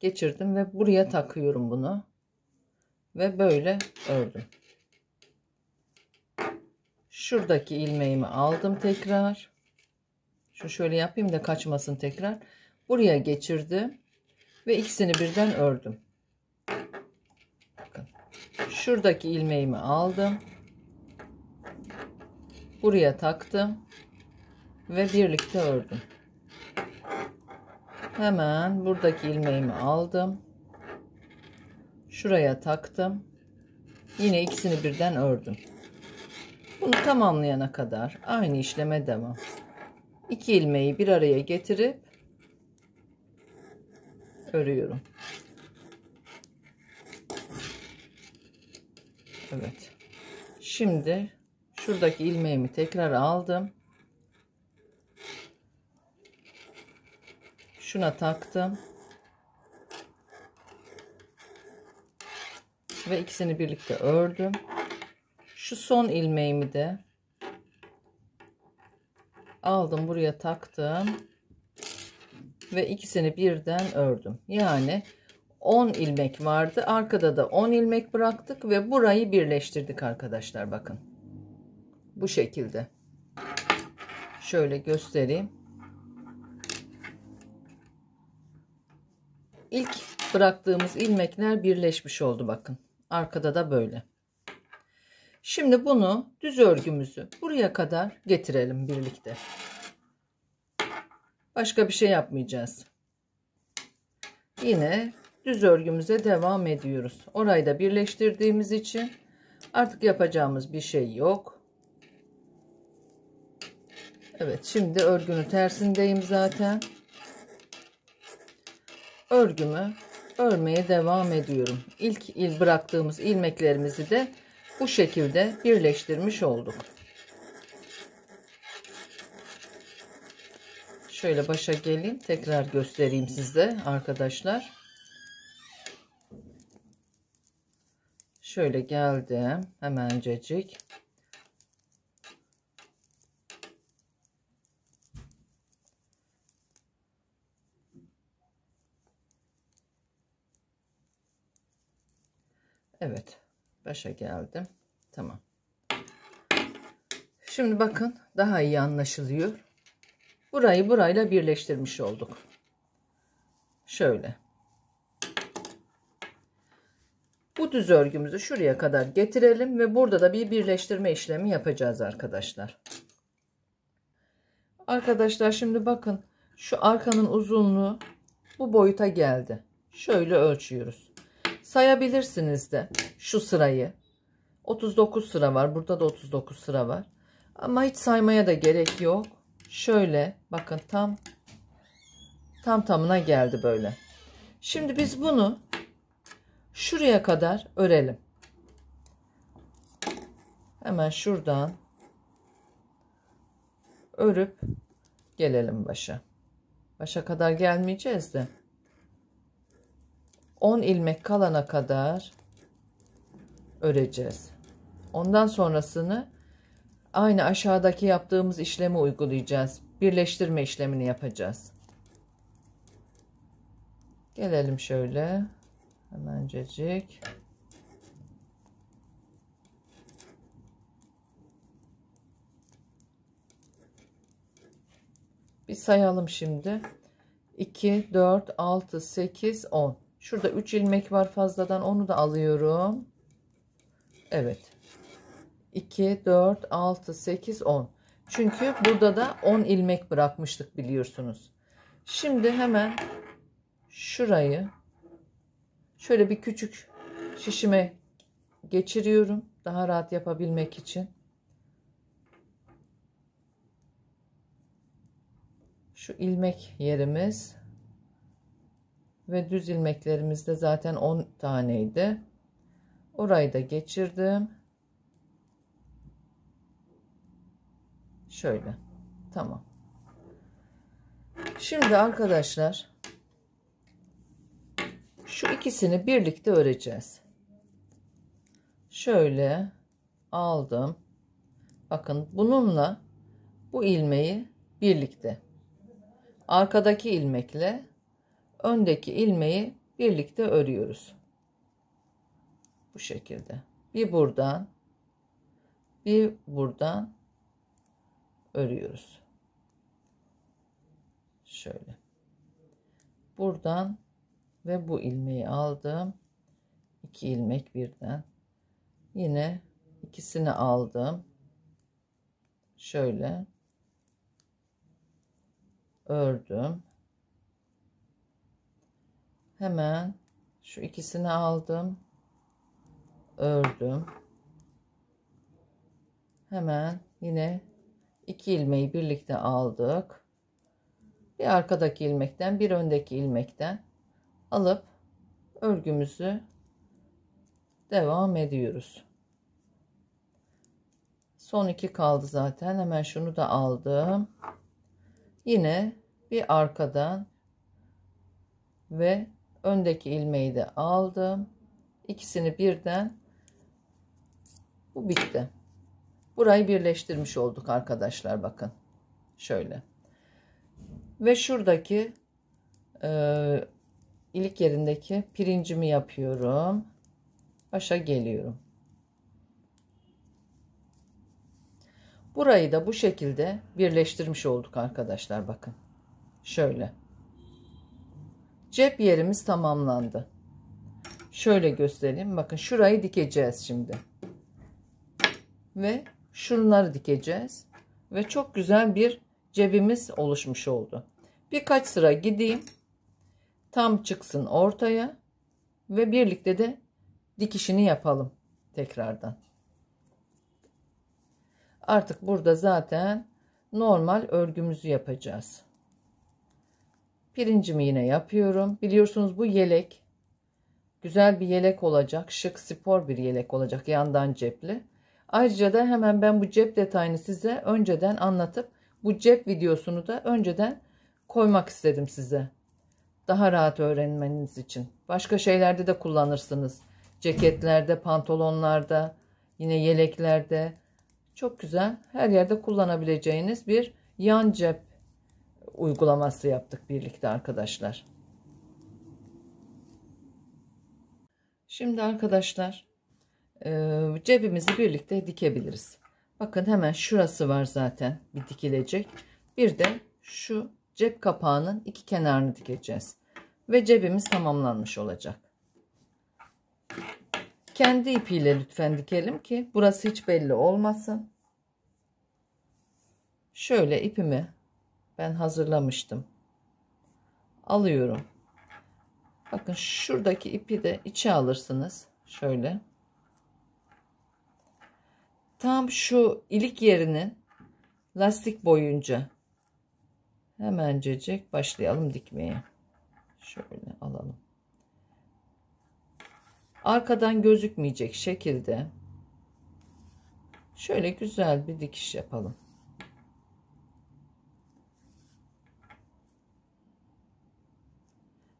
Geçirdim ve buraya takıyorum bunu. Ve böyle ördüm. Şuradaki ilmeğimi aldım tekrar. Şu şöyle yapayım da kaçmasın tekrar. Buraya geçirdim. Ve ikisini birden ördüm. Şuradaki ilmeğimi aldım. Buraya taktım. Ve birlikte ördüm. Hemen buradaki ilmeğimi aldım. Şuraya taktım. Yine ikisini birden ördüm. Bunu tamamlayana kadar aynı işleme devam. İki ilmeği bir araya getirip örüyorum. Evet. Şimdi şuradaki ilmeğimi tekrar aldım. Şuna taktım. Ve ikisini birlikte ördüm. Şu son ilmeğimi de aldım buraya taktım ve ikisini birden ördüm. Yani 10 ilmek vardı. Arkada da 10 ilmek bıraktık ve burayı birleştirdik arkadaşlar bakın. Bu şekilde. Şöyle göstereyim. İlk bıraktığımız ilmekler birleşmiş oldu bakın. Arkada da böyle. Şimdi bunu düz örgümüzü buraya kadar getirelim birlikte. Başka bir şey yapmayacağız. Yine düz örgümüze devam ediyoruz. Orayı da birleştirdiğimiz için artık yapacağımız bir şey yok. Evet şimdi örgünün tersindeyim zaten. Örgümü örmeye devam ediyorum. İlk il bıraktığımız ilmeklerimizi de bu şekilde birleştirmiş olduk. Şöyle başa geleyim tekrar göstereyim size arkadaşlar. Şöyle geldim. Hemencecik. Evet. Başa geldim. Tamam. Şimdi bakın daha iyi anlaşılıyor. Burayı burayla birleştirmiş olduk. Şöyle. Bu düz örgümüzü şuraya kadar getirelim ve burada da bir birleştirme işlemi yapacağız arkadaşlar. Arkadaşlar şimdi bakın şu arkanın uzunluğu bu boyuta geldi. Şöyle ölçüyoruz. Sayabilirsiniz de şu sırayı. 39 sıra var. Burada da 39 sıra var. Ama hiç saymaya da gerek yok. Şöyle bakın tam tam tamına geldi böyle. Şimdi biz bunu Şuraya kadar örelim. Hemen şuradan örüp gelelim başa. Başa kadar gelmeyeceğiz de. 10 ilmek kalana kadar öreceğiz. Ondan sonrasını aynı aşağıdaki yaptığımız işlemi uygulayacağız. Birleştirme işlemini yapacağız. Gelelim şöyle. Hemencecik. Bir sayalım şimdi. 2, 4, 6, 8, 10. Şurada 3 ilmek var fazladan. Onu da alıyorum. Evet. 2, 4, 6, 8, 10. Çünkü burada da 10 ilmek bırakmıştık biliyorsunuz. Şimdi hemen şurayı Şöyle bir küçük şişime geçiriyorum. Daha rahat yapabilmek için. Şu ilmek yerimiz ve düz ilmeklerimizde zaten 10 taneydi. Orayı da geçirdim. Şöyle. Tamam. Şimdi arkadaşlar şu ikisini birlikte öreceğiz. Şöyle aldım. Bakın bununla bu ilmeği birlikte arkadaki ilmekle öndeki ilmeği birlikte örüyoruz. Bu şekilde. Bir buradan bir buradan örüyoruz. Şöyle. Buradan ve bu ilmeği aldım. 2 ilmek birden. Yine ikisini aldım. Şöyle ördüm. Hemen şu ikisini aldım. Ördüm. Hemen yine iki ilmeği birlikte aldık. Bir arkadaki ilmekten, bir öndeki ilmekten alıp örgümüzü devam ediyoruz. Son iki kaldı zaten. Hemen şunu da aldım. Yine bir arkadan ve öndeki ilmeği de aldım. İkisini birden bu bitti. Burayı birleştirmiş olduk arkadaşlar bakın. Şöyle. Ve şuradaki e, ilik yerindeki pirincimi yapıyorum. Başa geliyorum. Burayı da bu şekilde birleştirmiş olduk arkadaşlar bakın. Şöyle. Cep yerimiz tamamlandı. Şöyle göstereyim. Bakın şurayı dikeceğiz şimdi. Ve şunları dikeceğiz. Ve çok güzel bir cebimiz oluşmuş oldu. Birkaç sıra gideyim tam çıksın ortaya ve birlikte de dikişini yapalım tekrardan. Artık burada zaten normal örgümüzü yapacağız. Pirincimi yine yapıyorum. Biliyorsunuz bu yelek güzel bir yelek olacak. Şık spor bir yelek olacak yandan cepli. Ayrıca da hemen ben bu cep detayını size önceden anlatıp bu cep videosunu da önceden koymak istedim size daha rahat öğrenmeniz için. Başka şeylerde de kullanırsınız. Ceketlerde, pantolonlarda, yine yeleklerde. Çok güzel. Her yerde kullanabileceğiniz bir yan cep uygulaması yaptık birlikte arkadaşlar. Şimdi arkadaşlar e, cebimizi birlikte dikebiliriz. Bakın hemen şurası var zaten bir dikilecek. Bir de şu cep kapağının iki kenarını dikeceğiz ve cebimiz tamamlanmış olacak. Kendi ipiyle lütfen dikelim ki burası hiç belli olmasın. Şöyle ipimi ben hazırlamıştım. Alıyorum. Bakın şuradaki ipi de içe alırsınız. Şöyle. Tam şu ilik yerinin lastik boyunca hemencecik başlayalım dikmeye. Şöyle alalım. Arkadan gözükmeyecek şekilde şöyle güzel bir dikiş yapalım.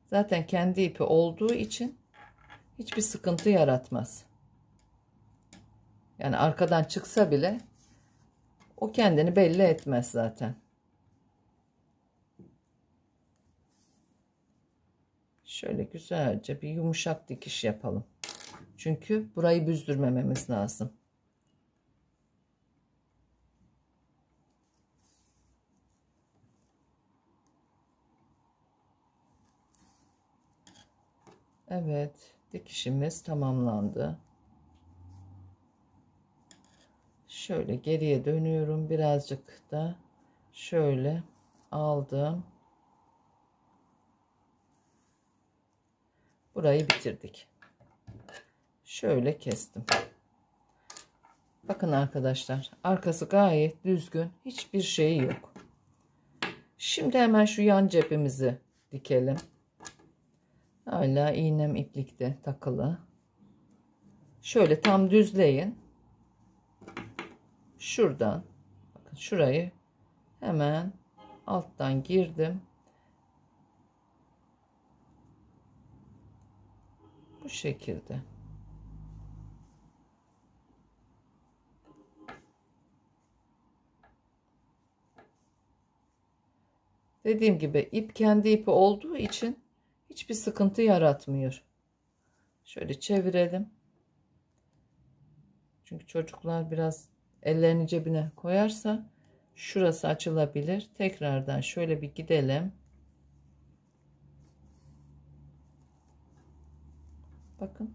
Zaten kendi ipi olduğu için hiçbir sıkıntı yaratmaz. Yani arkadan çıksa bile o kendini belli etmez zaten. şöyle güzelce bir yumuşak dikiş yapalım. Çünkü burayı büzdürmememiz lazım. Evet, dikişimiz tamamlandı. Şöyle geriye dönüyorum. Birazcık da şöyle aldım. Burayı bitirdik. Şöyle kestim. Bakın arkadaşlar arkası gayet düzgün. Hiçbir şey yok. Şimdi hemen şu yan cebimizi dikelim. Hala iğnem iplikte takılı. Şöyle tam düzleyin. Şuradan bakın şurayı hemen alttan girdim. Bu şekilde. Dediğim gibi ip kendi ipi olduğu için hiçbir sıkıntı yaratmıyor. Şöyle çevirelim. Çünkü çocuklar biraz ellerini cebine koyarsa şurası açılabilir. Tekrardan şöyle bir gidelim. Bakın.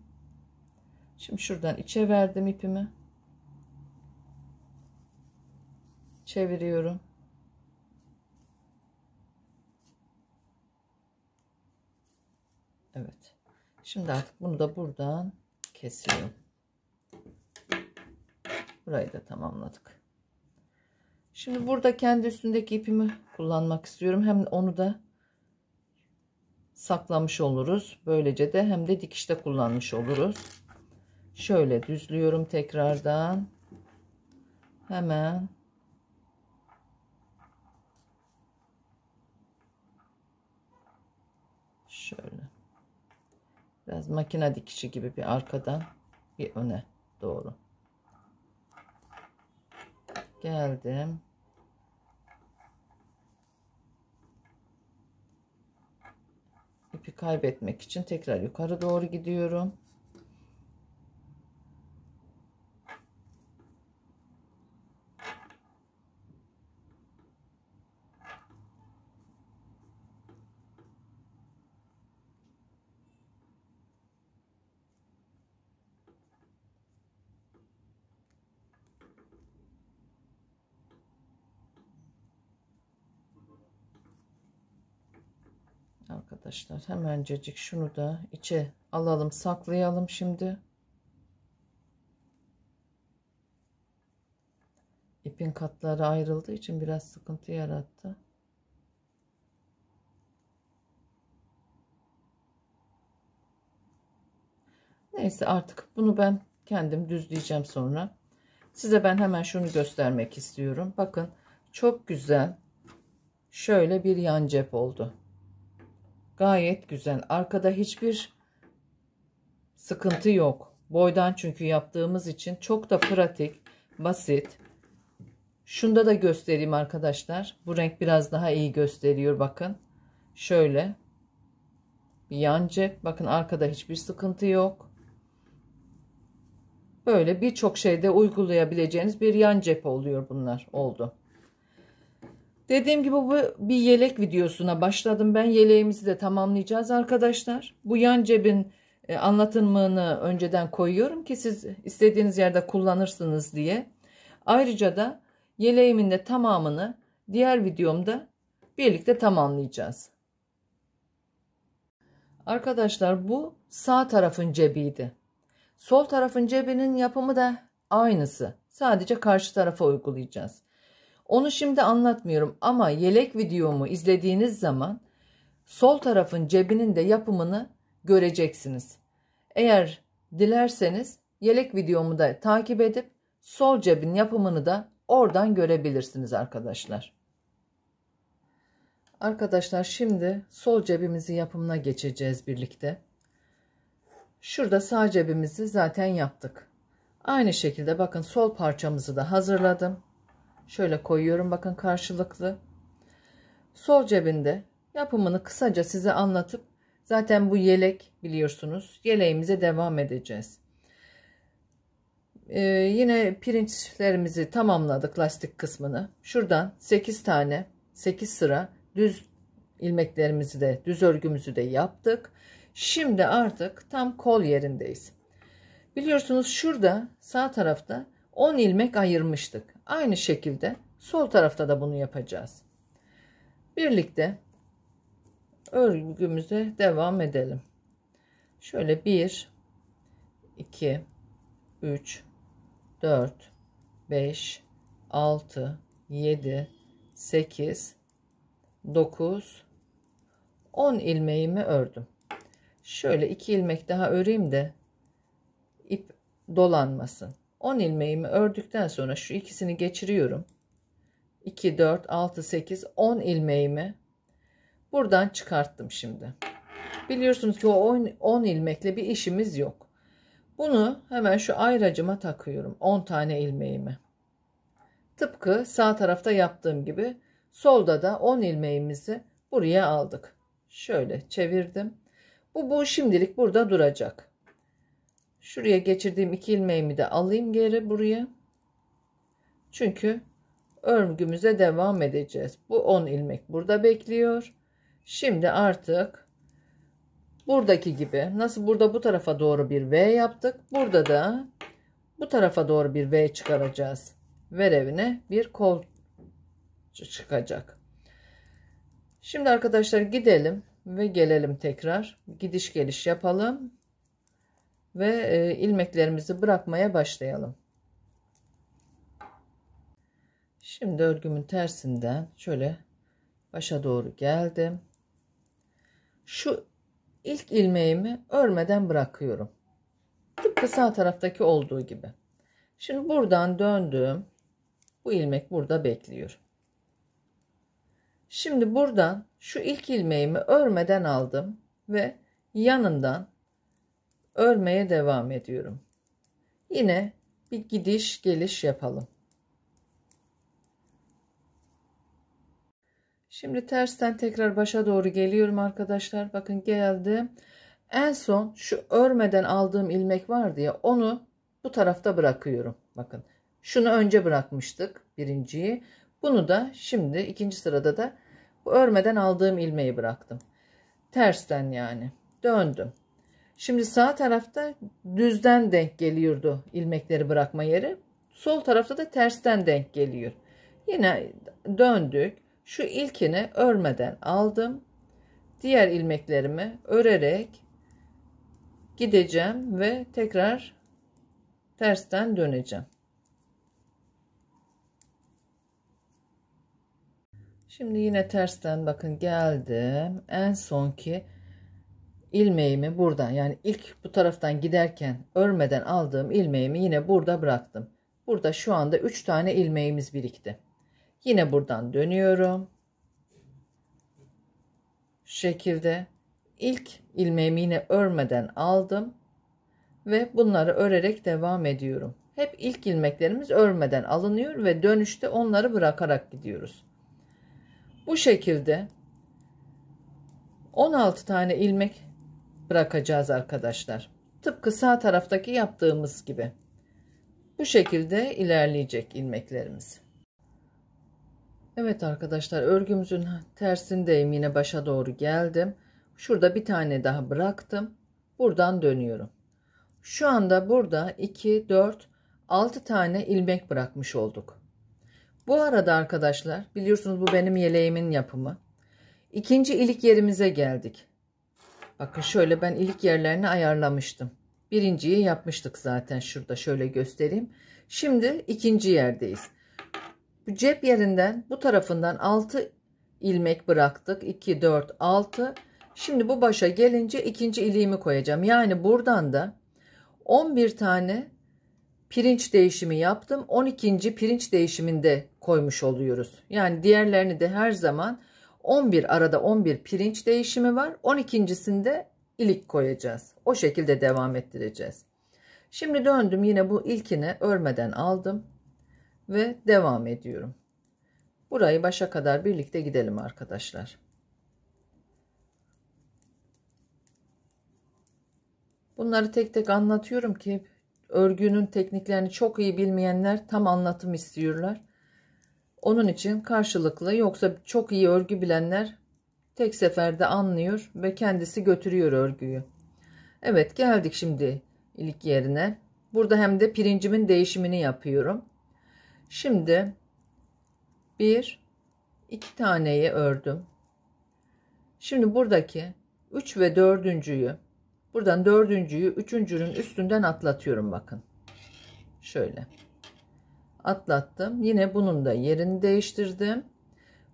Şimdi şuradan içe verdim ipimi. Çeviriyorum. Evet. Şimdi artık bunu da buradan kesiyorum. Burayı da tamamladık. Şimdi burada kendi üstündeki ipimi kullanmak istiyorum. Hem onu da saklamış oluruz. Böylece de hem de dikişte kullanmış oluruz. Şöyle düzlüyorum tekrardan. Hemen şöyle biraz makine dikişi gibi bir arkadan bir öne doğru geldim ipi kaybetmek için tekrar yukarı doğru gidiyorum. Evet hemencecik şunu da içe alalım saklayalım şimdi. İpin katları ayrıldığı için biraz sıkıntı yarattı. Neyse artık bunu ben kendim düzleyeceğim sonra. Size ben hemen şunu göstermek istiyorum. Bakın çok güzel şöyle bir yan cep oldu. Gayet güzel. Arkada hiçbir sıkıntı yok. Boydan çünkü yaptığımız için çok da pratik, basit. Şunda da göstereyim arkadaşlar. Bu renk biraz daha iyi gösteriyor bakın. Şöyle. Bir yan cep. Bakın arkada hiçbir sıkıntı yok. Böyle birçok şeyde uygulayabileceğiniz bir yan cep oluyor bunlar. Oldu. Dediğim gibi bu bir yelek videosuna başladım. Ben yeleğimizi de tamamlayacağız arkadaşlar. Bu yan cebin e, anlatımını önceden koyuyorum ki siz istediğiniz yerde kullanırsınız diye. Ayrıca da yeleğimin de tamamını diğer videomda birlikte tamamlayacağız. Arkadaşlar bu sağ tarafın cebiydi. Sol tarafın cebinin yapımı da aynısı. Sadece karşı tarafa uygulayacağız. Onu şimdi anlatmıyorum ama yelek videomu izlediğiniz zaman sol tarafın cebinin de yapımını göreceksiniz. Eğer dilerseniz yelek videomu da takip edip sol cebin yapımını da oradan görebilirsiniz arkadaşlar. Arkadaşlar şimdi sol cebimizi yapımına geçeceğiz birlikte. Şurada sağ cebimizi zaten yaptık. Aynı şekilde bakın sol parçamızı da hazırladım. Şöyle koyuyorum bakın karşılıklı. Sol cebinde yapımını kısaca size anlatıp zaten bu yelek biliyorsunuz. Yeleğimize devam edeceğiz. Ee, yine pirinçlerimizi tamamladık lastik kısmını. Şuradan 8 tane 8 sıra düz ilmeklerimizi de düz örgümüzü de yaptık. Şimdi artık tam kol yerindeyiz. Biliyorsunuz şurada sağ tarafta 10 ilmek ayırmıştık. Aynı şekilde sol tarafta da bunu yapacağız. Birlikte örgümüze devam edelim. Şöyle 1 2 3 4 5 6 7 8 9 10 ilmeğimi ördüm. Şöyle 2 ilmek daha öreyim de ip dolanmasın. 10 ilmeğimi ördükten sonra şu ikisini geçiriyorum. 2, 4, 6, 8, 10 ilmeğimi buradan çıkarttım şimdi. Biliyorsunuz ki o 10 ilmekle bir işimiz yok. Bunu hemen şu ayracıma takıyorum. 10 tane ilmeğimi. Tıpkı sağ tarafta yaptığım gibi solda da 10 ilmeğimizi buraya aldık. Şöyle çevirdim. Bu, bu şimdilik burada duracak. Şuraya geçirdiğim iki ilmeğimi de alayım geri buraya. Çünkü örgümüze devam edeceğiz. Bu 10 ilmek burada bekliyor. Şimdi artık buradaki gibi nasıl burada bu tarafa doğru bir V yaptık. Burada da bu tarafa doğru bir V çıkaracağız. Verevine bir kol çıkacak. Şimdi arkadaşlar gidelim ve gelelim tekrar. Gidiş geliş yapalım ve e, ilmeklerimizi bırakmaya başlayalım. Şimdi örgümün tersinden şöyle başa doğru geldim. Şu ilk ilmeğimi örmeden bırakıyorum. Tıpkı sağ taraftaki olduğu gibi. Şimdi buradan döndüm. Bu ilmek burada bekliyor. Şimdi buradan şu ilk ilmeğimi örmeden aldım ve yanından örmeye devam ediyorum. Yine bir gidiş geliş yapalım. Şimdi tersten tekrar başa doğru geliyorum arkadaşlar. Bakın geldim. En son şu örmeden aldığım ilmek vardı ya onu bu tarafta bırakıyorum. Bakın şunu önce bırakmıştık birinciyi. Bunu da şimdi ikinci sırada da bu örmeden aldığım ilmeği bıraktım. Tersten yani. Döndüm. Şimdi sağ tarafta düzden denk geliyordu ilmekleri bırakma yeri. Sol tarafta da tersten denk geliyor. Yine döndük. Şu ilkini örmeden aldım. Diğer ilmeklerimi örerek gideceğim ve tekrar tersten döneceğim. Şimdi yine tersten bakın geldim. En son ki ilmeğimi buradan yani ilk bu taraftan giderken örmeden aldığım ilmeğimi yine burada bıraktım. Burada şu anda 3 tane ilmeğimiz birikti. Yine buradan dönüyorum. Şu şekilde ilk ilmeğimi yine örmeden aldım ve bunları örerek devam ediyorum. Hep ilk ilmeklerimiz örmeden alınıyor ve dönüşte onları bırakarak gidiyoruz. Bu şekilde 16 tane ilmek bırakacağız arkadaşlar. Tıpkı sağ taraftaki yaptığımız gibi. Bu şekilde ilerleyecek ilmeklerimiz. Evet arkadaşlar örgümüzün tersindeyim yine başa doğru geldim. Şurada bir tane daha bıraktım. Buradan dönüyorum. Şu anda burada 2, 4, 6 tane ilmek bırakmış olduk. Bu arada arkadaşlar biliyorsunuz bu benim yeleğimin yapımı. İkinci ilik yerimize geldik. Bakın şöyle ben ilik yerlerini ayarlamıştım. Birinciyi yapmıştık zaten şurada şöyle göstereyim. Şimdi ikinci yerdeyiz. Bu cep yerinden bu tarafından 6 ilmek bıraktık. 2, 4, 6. Şimdi bu başa gelince ikinci iliğimi koyacağım. Yani buradan da 11 tane pirinç değişimi yaptım. 12. pirinç değişiminde koymuş oluyoruz. Yani diğerlerini de her zaman 11 arada 11 pirinç değişimi var. 12.sinde ilik koyacağız. O şekilde devam ettireceğiz. Şimdi döndüm yine bu ilkini örmeden aldım ve devam ediyorum. Burayı başa kadar birlikte gidelim arkadaşlar. Bunları tek tek anlatıyorum ki örgünün tekniklerini çok iyi bilmeyenler tam anlatım istiyorlar. Onun için karşılıklı yoksa çok iyi örgü bilenler tek seferde anlıyor ve kendisi götürüyor örgüyü. Evet geldik şimdi ilik yerine. Burada hem de pirincimin değişimini yapıyorum. Şimdi bir iki taneyi ördüm. Şimdi buradaki 3 ve dördüncüyü buradan dördüncüyü üçüncünün üstünden atlatıyorum bakın. Şöyle atlattım. Yine bunun da yerini değiştirdim.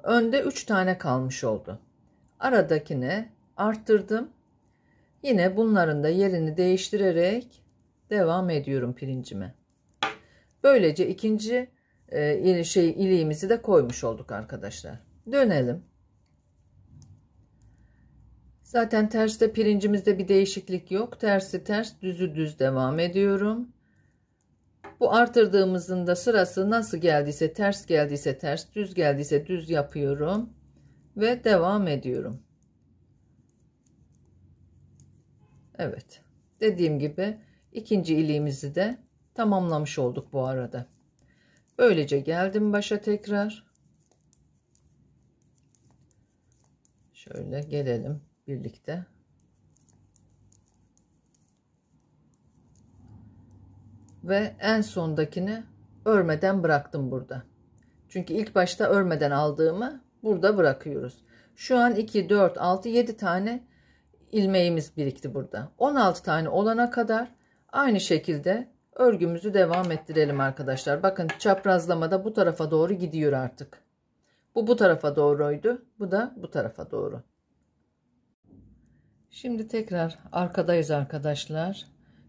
Önde 3 tane kalmış oldu. Aradakine arttırdım. Yine bunların da yerini değiştirerek devam ediyorum pirincime. Böylece ikinci e, şey iliğimizi de koymuş olduk arkadaşlar. Dönelim. Zaten terste pirincimizde bir değişiklik yok. Tersi ters, düzü düz devam ediyorum. Bu artırdığımızın da sırası nasıl geldiyse ters geldiyse ters, düz geldiyse düz yapıyorum ve devam ediyorum. Evet. Dediğim gibi ikinci iliğimizi de tamamlamış olduk bu arada. Böylece geldim başa tekrar. Şöyle gelelim birlikte. ve en sondakini örmeden bıraktım burada. Çünkü ilk başta örmeden aldığımı burada bırakıyoruz. Şu an 2, 4, 6, 7 tane ilmeğimiz birikti burada. 16 tane olana kadar aynı şekilde örgümüzü devam ettirelim arkadaşlar. Bakın çaprazlamada bu tarafa doğru gidiyor artık. Bu bu tarafa doğruydu. Bu da bu tarafa doğru. Şimdi tekrar arkadayız arkadaşlar.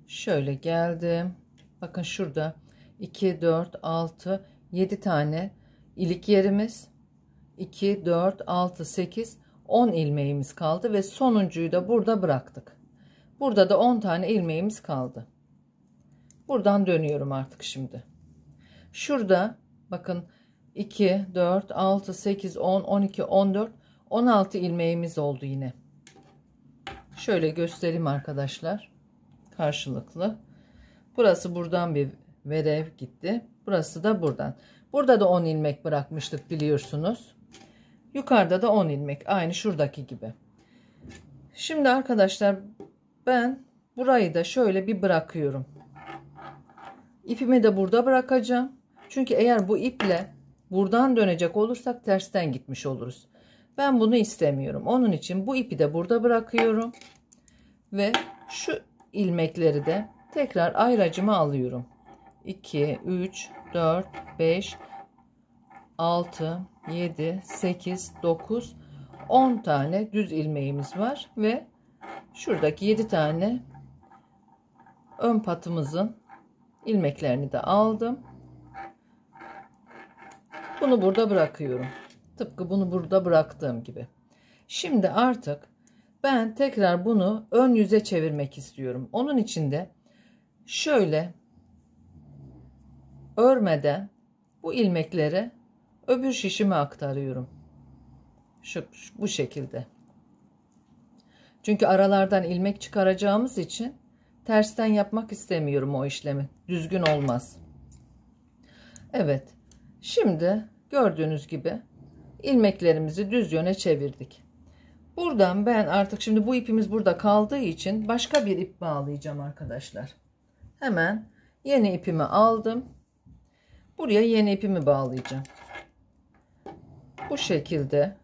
Şöyle geldim. Bakın şurada 2, 4, 6, 7 tane ilik yerimiz. 2, 4, 6, 8, 10 ilmeğimiz kaldı ve sonuncuyu da burada bıraktık. Burada da 10 tane ilmeğimiz kaldı. Buradan dönüyorum artık şimdi. Şurada bakın 2, 4, 6, 8, 10, 12, 14, 16 ilmeğimiz oldu yine. Şöyle göstereyim arkadaşlar. Karşılıklı. Burası buradan bir verev gitti. Burası da buradan. Burada da 10 ilmek bırakmıştık biliyorsunuz. Yukarıda da 10 ilmek. Aynı şuradaki gibi. Şimdi arkadaşlar ben burayı da şöyle bir bırakıyorum. İpimi de burada bırakacağım. Çünkü eğer bu iple buradan dönecek olursak tersten gitmiş oluruz. Ben bunu istemiyorum. Onun için bu ipi de burada bırakıyorum. Ve şu ilmekleri de Tekrar ayracımı alıyorum. 2, 3, 4, 5, 6, 7, 8, 9, 10 tane düz ilmeğimiz var ve şuradaki 7 tane ön patımızın ilmeklerini de aldım. Bunu burada bırakıyorum. Tıpkı bunu burada bıraktığım gibi. Şimdi artık ben tekrar bunu ön yüze çevirmek istiyorum. Onun için de şöyle örmeden bu ilmekleri öbür şişime aktarıyorum. Şu, şu bu şekilde. Çünkü aralardan ilmek çıkaracağımız için tersten yapmak istemiyorum o işlemi. Düzgün olmaz. Evet. Şimdi gördüğünüz gibi ilmeklerimizi düz yöne çevirdik. Buradan ben artık şimdi bu ipimiz burada kaldığı için başka bir ip bağlayacağım arkadaşlar hemen yeni ipimi aldım. Buraya yeni ipimi bağlayacağım. Bu şekilde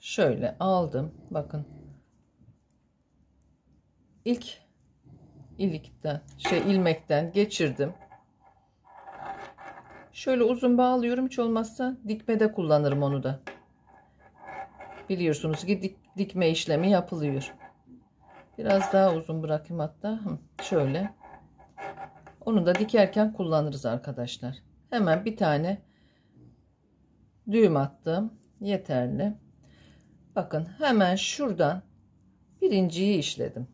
şöyle aldım. Bakın. ilk ilikten, şey ilmekten geçirdim. Şöyle uzun bağlıyorum hiç olmazsa dikmede kullanırım onu da. Biliyorsunuz ki dik, dikme işlemi yapılıyor. Biraz daha uzun bırakayım hatta. Şöyle. Onu da dikerken kullanırız arkadaşlar. Hemen bir tane düğüm attım. Yeterli. Bakın hemen şuradan birinciyi işledim.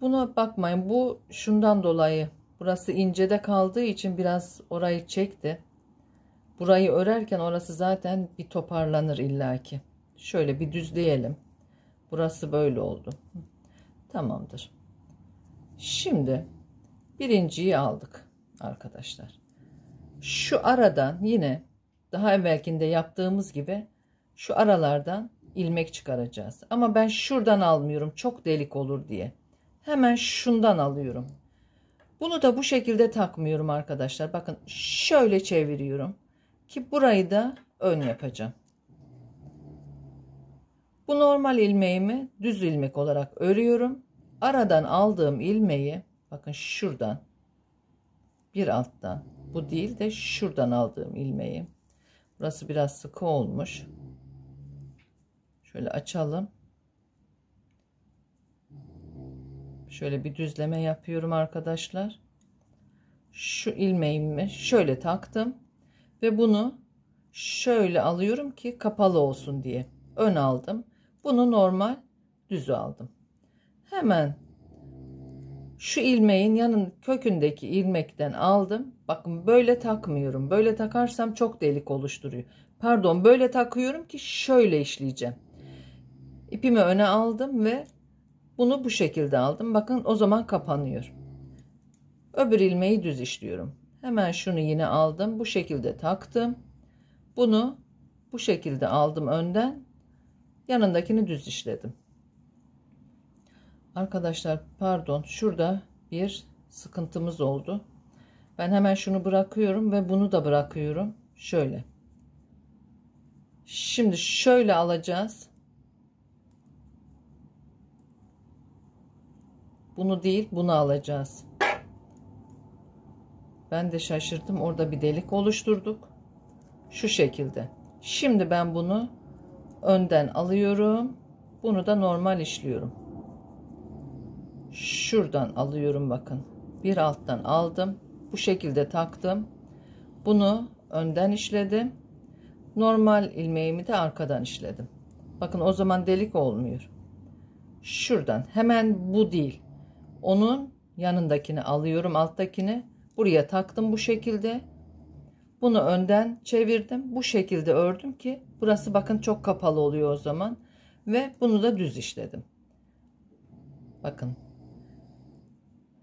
Buna bakmayın. Bu şundan dolayı burası incede kaldığı için biraz orayı çekti. Burayı örerken orası zaten bir toparlanır illaki. Şöyle bir düzleyelim. Burası böyle oldu. Tamamdır. Şimdi birinciyi aldık arkadaşlar. Şu aradan yine daha evvelkinde yaptığımız gibi şu aralardan ilmek çıkaracağız. Ama ben şuradan almıyorum çok delik olur diye. Hemen şundan alıyorum. Bunu da bu şekilde takmıyorum arkadaşlar. Bakın şöyle çeviriyorum ki burayı da ön yapacağım. Bu normal ilmeğimi düz ilmek olarak örüyorum aradan aldığım ilmeği bakın şuradan bir alttan bu değil de şuradan aldığım ilmeği burası biraz sıkı olmuş şöyle açalım şöyle bir düzleme yapıyorum arkadaşlar şu ilmeğimi şöyle taktım ve bunu şöyle alıyorum ki kapalı olsun diye ön aldım bunu normal düz aldım hemen şu ilmeğin yanın kökündeki ilmekten aldım. Bakın böyle takmıyorum. Böyle takarsam çok delik oluşturuyor. Pardon böyle takıyorum ki şöyle işleyeceğim. İpimi öne aldım ve bunu bu şekilde aldım. Bakın o zaman kapanıyor. Öbür ilmeği düz işliyorum. Hemen şunu yine aldım. Bu şekilde taktım. Bunu bu şekilde aldım önden. Yanındakini düz işledim. Arkadaşlar pardon şurada bir sıkıntımız oldu. Ben hemen şunu bırakıyorum ve bunu da bırakıyorum. Şöyle. Şimdi şöyle alacağız. Bunu değil bunu alacağız. Ben de şaşırdım. Orada bir delik oluşturduk. Şu şekilde. Şimdi ben bunu önden alıyorum. Bunu da normal işliyorum şuradan alıyorum bakın. Bir alttan aldım. Bu şekilde taktım. Bunu önden işledim. Normal ilmeğimi de arkadan işledim. Bakın o zaman delik olmuyor. Şuradan hemen bu değil. Onun yanındakini alıyorum alttakini. Buraya taktım bu şekilde. Bunu önden çevirdim. Bu şekilde ördüm ki burası bakın çok kapalı oluyor o zaman. Ve bunu da düz işledim. Bakın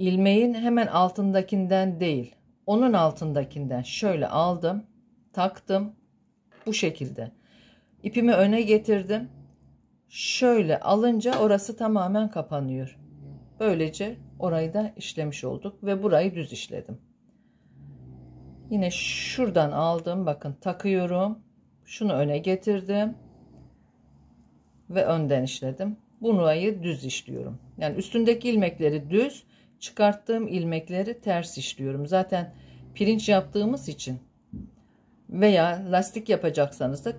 ilmeğin hemen altındakinden değil onun altındakinden şöyle aldım taktım bu şekilde ipimi öne getirdim şöyle alınca orası tamamen kapanıyor böylece orayı da işlemiş olduk ve burayı düz işledim yine şuradan aldım bakın takıyorum şunu öne getirdim ve önden işledim bunu ayı düz işliyorum yani üstündeki ilmekleri düz çıkarttığım ilmekleri ters işliyorum. Zaten pirinç yaptığımız için veya lastik yapacaksanız da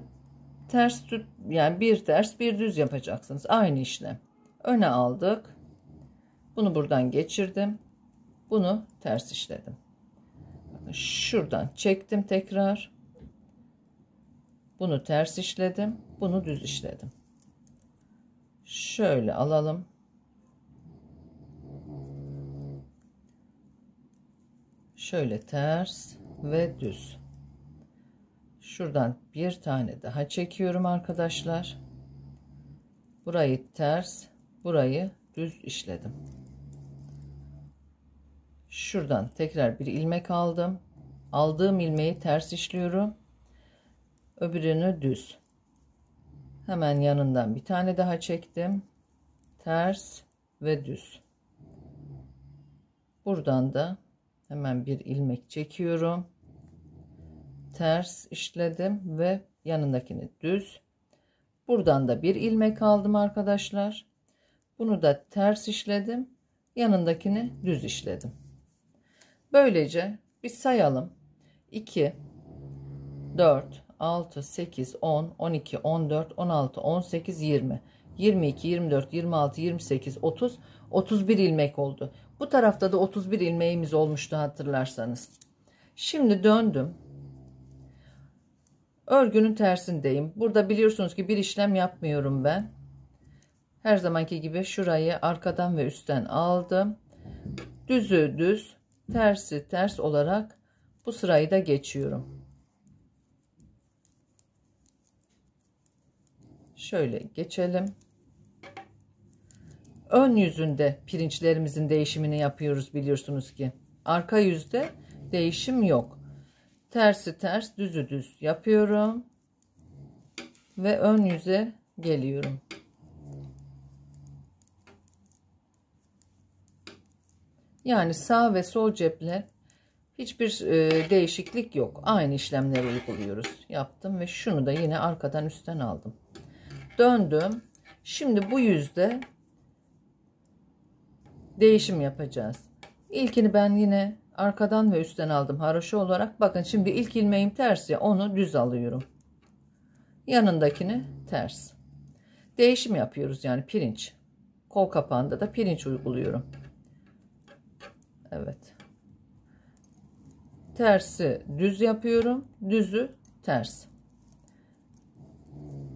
ters yani bir ters bir düz yapacaksınız. Aynı işlem. Öne aldık. Bunu buradan geçirdim. Bunu ters işledim. Şuradan çektim tekrar. Bunu ters işledim. Bunu düz işledim. Şöyle alalım. şöyle ters ve düz şuradan bir tane daha çekiyorum arkadaşlar burayı ters burayı düz işledim şuradan tekrar bir ilmek aldım aldığım ilmeği ters işliyorum öbürünü düz hemen yanından bir tane daha çektim ters ve düz buradan da hemen bir ilmek çekiyorum ters işledim ve yanındakini düz buradan da bir ilmek aldım arkadaşlar bunu da ters işledim yanındakini düz işledim böylece bir sayalım 2 4 6 8 10 12 14 16 18 20 22 24 26 28 30 31 ilmek oldu bu tarafta da 31 ilmeğimiz olmuştu hatırlarsanız. Şimdi döndüm. Örgünün tersindeyim. Burada biliyorsunuz ki bir işlem yapmıyorum ben. Her zamanki gibi şurayı arkadan ve üstten aldım. Düzü düz, tersi ters olarak bu sırayı da geçiyorum. Şöyle geçelim ön yüzünde pirinçlerimizin değişimini yapıyoruz biliyorsunuz ki. Arka yüzde değişim yok. Tersi ters düzü düz yapıyorum. Ve ön yüze geliyorum. Yani sağ ve sol ceple hiçbir e, değişiklik yok. Aynı işlemleri uyguluyoruz. Yaptım ve şunu da yine arkadan üstten aldım. Döndüm. Şimdi bu yüzde değişim yapacağız. İlkini ben yine arkadan ve üstten aldım haroşa olarak. Bakın şimdi ilk ilmeğim ters ya onu düz alıyorum. Yanındakini ters. Değişim yapıyoruz yani pirinç. Kol kapağında da pirinç uyguluyorum. Evet. Tersi düz yapıyorum. Düzü ters.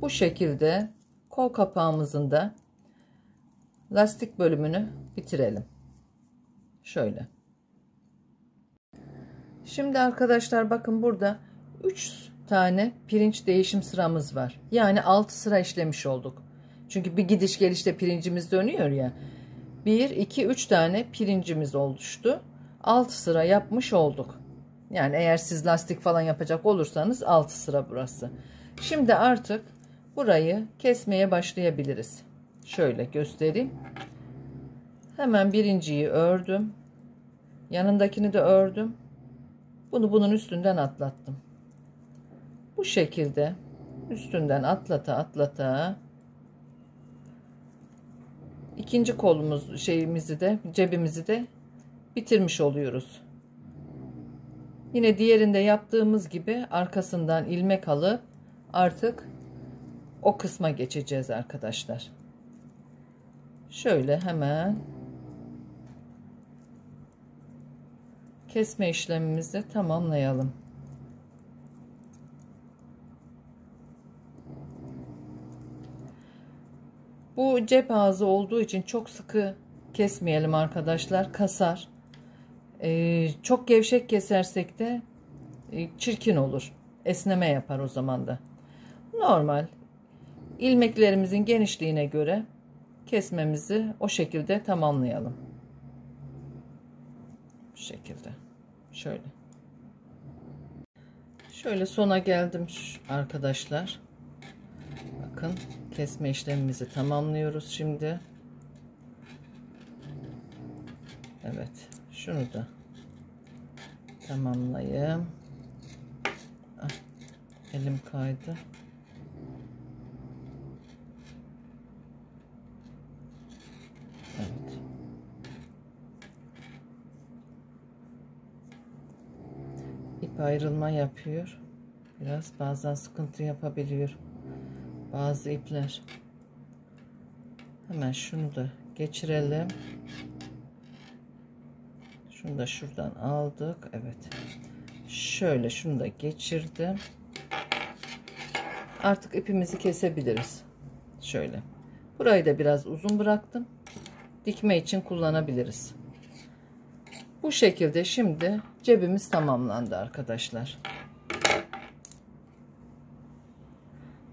Bu şekilde kol kapağımızın da lastik bölümünü bitirelim. Şöyle. Şimdi arkadaşlar bakın burada 3 tane pirinç değişim sıramız var. Yani 6 sıra işlemiş olduk. Çünkü bir gidiş gelişte pirincimiz dönüyor ya. 1, 2, 3 tane pirincimiz oluştu. 6 sıra yapmış olduk. Yani eğer siz lastik falan yapacak olursanız 6 sıra burası. Şimdi artık burayı kesmeye başlayabiliriz. Şöyle göstereyim. Hemen birinciyi ördüm. Yanındakini de ördüm. Bunu bunun üstünden atlattım. Bu şekilde üstünden atlata atlata ikinci kolumuz şeyimizi de cebimizi de bitirmiş oluyoruz. Yine diğerinde yaptığımız gibi arkasından ilmek alıp artık o kısma geçeceğiz arkadaşlar. Şöyle hemen kesme işlemimizi tamamlayalım. Bu cep ağzı olduğu için çok sıkı kesmeyelim arkadaşlar. Kasar. Ee, çok gevşek kesersek de e, çirkin olur. Esneme yapar o zaman da. Normal. ilmeklerimizin genişliğine göre kesmemizi o şekilde tamamlayalım. Bu şekilde. Şöyle. Şöyle sona geldim arkadaşlar. Bakın kesme işlemimizi tamamlıyoruz şimdi. Evet. Şunu da tamamlayayım. Ah, elim kaydı. Evet. ayrılma yapıyor. Biraz bazen sıkıntı yapabiliyor. Bazı ipler. Hemen şunu da geçirelim. Şunu da şuradan aldık. Evet. Şöyle şunu da geçirdim. Artık ipimizi kesebiliriz. Şöyle. Burayı da biraz uzun bıraktım. Dikme için kullanabiliriz. Bu şekilde şimdi cebimiz tamamlandı arkadaşlar.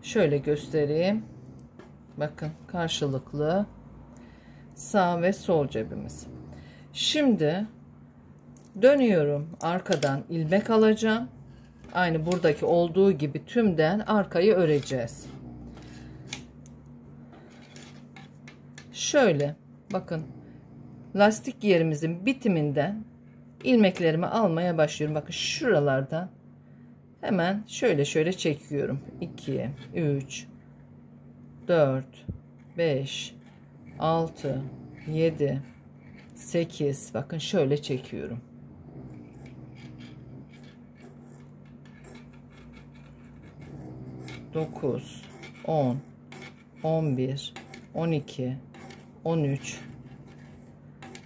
Şöyle göstereyim. Bakın karşılıklı sağ ve sol cebimiz. Şimdi dönüyorum arkadan ilmek alacağım. Aynı buradaki olduğu gibi tümden arkayı öreceğiz. Şöyle bakın lastik yerimizin bitiminden ilmeklerimi almaya başlıyorum. Bakın şuralarda hemen şöyle şöyle çekiyorum. 2, 3, 4, 5, 6, 7, 8. Bakın şöyle çekiyorum. Dokuz, on, on bir, on iki, on üç,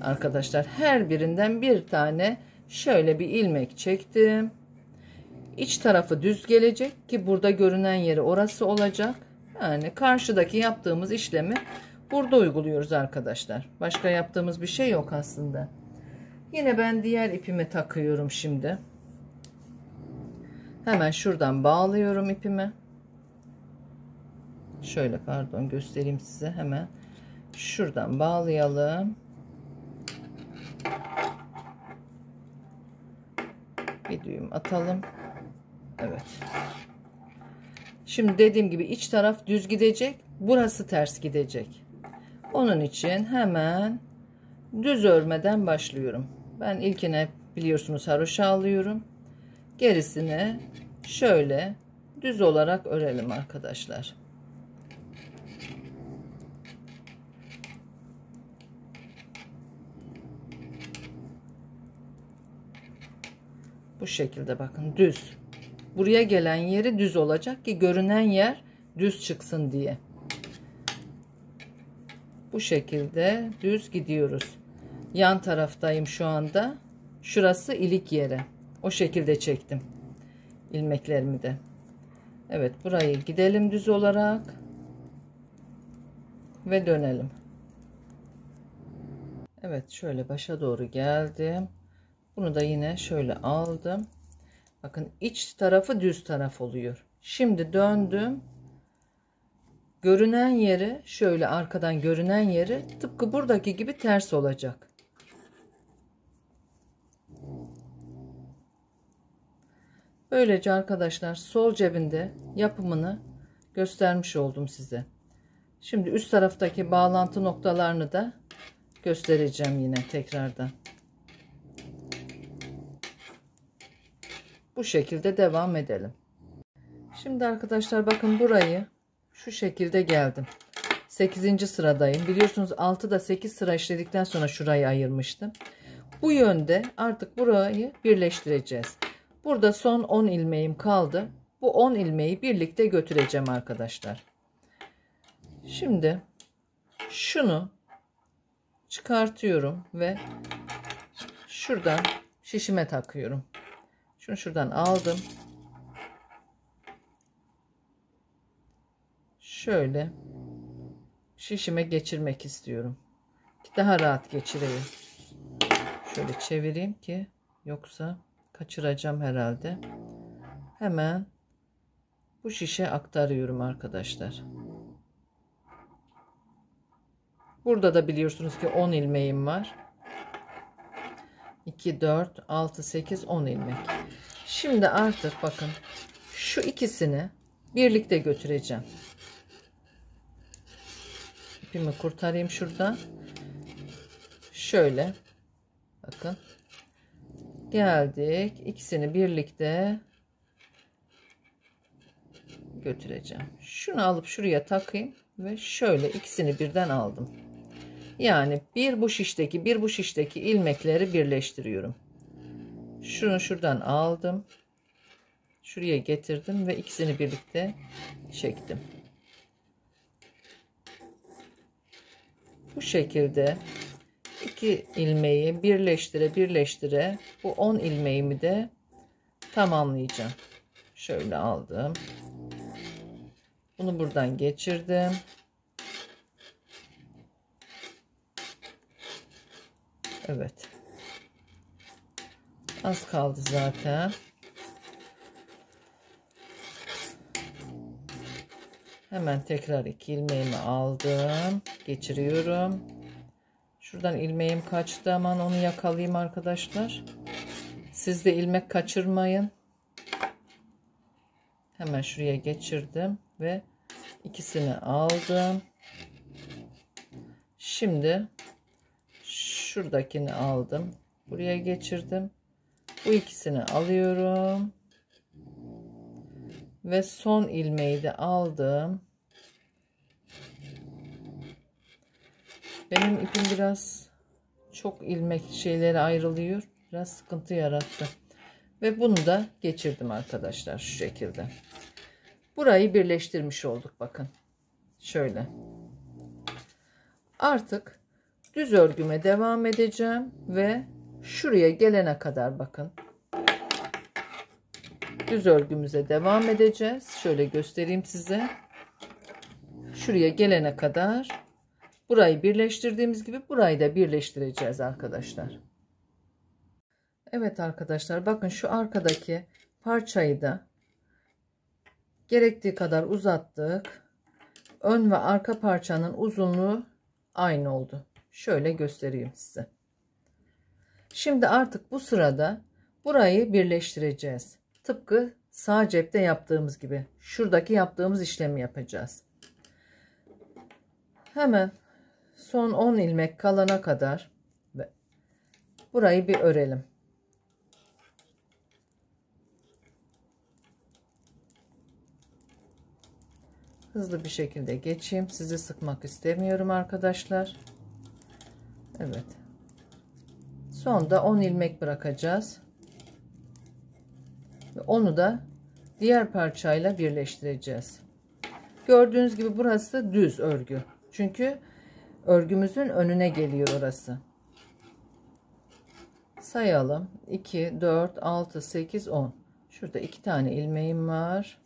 arkadaşlar her birinden bir tane şöyle bir ilmek çektim iç tarafı düz gelecek ki burada görünen yeri orası olacak yani karşıdaki yaptığımız işlemi burada uyguluyoruz arkadaşlar başka yaptığımız bir şey yok aslında yine ben diğer ipimi takıyorum şimdi hemen şuradan bağlıyorum ipimi şöyle pardon göstereyim size hemen şuradan bağlayalım bir düğüm atalım. Evet. Şimdi dediğim gibi iç taraf düz gidecek. Burası ters gidecek. Onun için hemen düz örmeden başlıyorum. Ben ilkine biliyorsunuz haroşa alıyorum. Gerisini şöyle düz olarak örelim arkadaşlar. Bu şekilde bakın düz. Buraya gelen yeri düz olacak ki görünen yer düz çıksın diye. Bu şekilde düz gidiyoruz. Yan taraftayım şu anda. Şurası ilik yere. O şekilde çektim. ilmeklerimi de. Evet burayı gidelim düz olarak. Ve dönelim. Evet şöyle başa doğru geldim. Bunu da yine şöyle aldım. Bakın iç tarafı düz taraf oluyor. Şimdi döndüm. Görünen yeri şöyle arkadan görünen yeri tıpkı buradaki gibi ters olacak. Böylece arkadaşlar sol cebinde yapımını göstermiş oldum size. Şimdi üst taraftaki bağlantı noktalarını da göstereceğim yine tekrardan. bu şekilde devam edelim. Şimdi arkadaşlar bakın burayı şu şekilde geldim. 8. sıradayım. Biliyorsunuz 6'da 8 sıra işledikten sonra şurayı ayırmıştım. Bu yönde artık burayı birleştireceğiz. Burada son 10 ilmeğim kaldı. Bu 10 ilmeği birlikte götüreceğim arkadaşlar. Şimdi şunu çıkartıyorum ve şuradan şişime takıyorum. Şunu şuradan aldım. Şöyle şişime geçirmek istiyorum. daha rahat geçireyim. Şöyle çevireyim ki yoksa kaçıracağım herhalde. Hemen bu şişe aktarıyorum arkadaşlar. Burada da biliyorsunuz ki 10 ilmeğim var. 2 4 6 8 10 ilmek şimdi artık bakın şu ikisini birlikte götüreceğim ipimi kurtarayım şurada şöyle bakın geldik ikisini birlikte götüreceğim şunu alıp şuraya takayım ve şöyle ikisini birden aldım yani bir bu şişteki bir bu şişteki ilmekleri birleştiriyorum. Şunu şuradan aldım. Şuraya getirdim ve ikisini birlikte çektim. Bu şekilde iki ilmeği birleştire birleştire bu 10 ilmeğimi de tamamlayacağım. Şöyle aldım. Bunu buradan geçirdim. Evet. Az kaldı zaten. Hemen tekrar iki ilmeğimi aldım. Geçiriyorum. Şuradan ilmeğim kaçtı. Aman onu yakalayayım arkadaşlar. Siz de ilmek kaçırmayın. Hemen şuraya geçirdim ve ikisini aldım. Şimdi şuradakini aldım. Buraya geçirdim. Bu ikisini alıyorum. Ve son ilmeği de aldım. Benim ipim biraz çok ilmek şeyleri ayrılıyor. Biraz sıkıntı yarattı. Ve bunu da geçirdim arkadaşlar şu şekilde. Burayı birleştirmiş olduk bakın. Şöyle. Artık düz örgüme devam edeceğim ve şuraya gelene kadar bakın düz örgümüze devam edeceğiz şöyle göstereyim size şuraya gelene kadar burayı birleştirdiğimiz gibi burayı da birleştireceğiz arkadaşlar Evet arkadaşlar bakın şu arkadaki parçayı da gerektiği kadar uzattık ön ve arka parçanın uzunluğu aynı oldu Şöyle göstereyim size. Şimdi artık bu sırada burayı birleştireceğiz. Tıpkı sağ cepte yaptığımız gibi şuradaki yaptığımız işlemi yapacağız. Hemen son 10 ilmek kalana kadar burayı bir örelim. Hızlı bir şekilde geçeyim. Sizi sıkmak istemiyorum arkadaşlar. Evet. Sonda 10 ilmek bırakacağız. Ve onu da diğer parçayla birleştireceğiz. Gördüğünüz gibi burası düz örgü. Çünkü örgümüzün önüne geliyor orası. Sayalım. 2, 4, 6, 8, 10. Şurada iki tane ilmeğim var.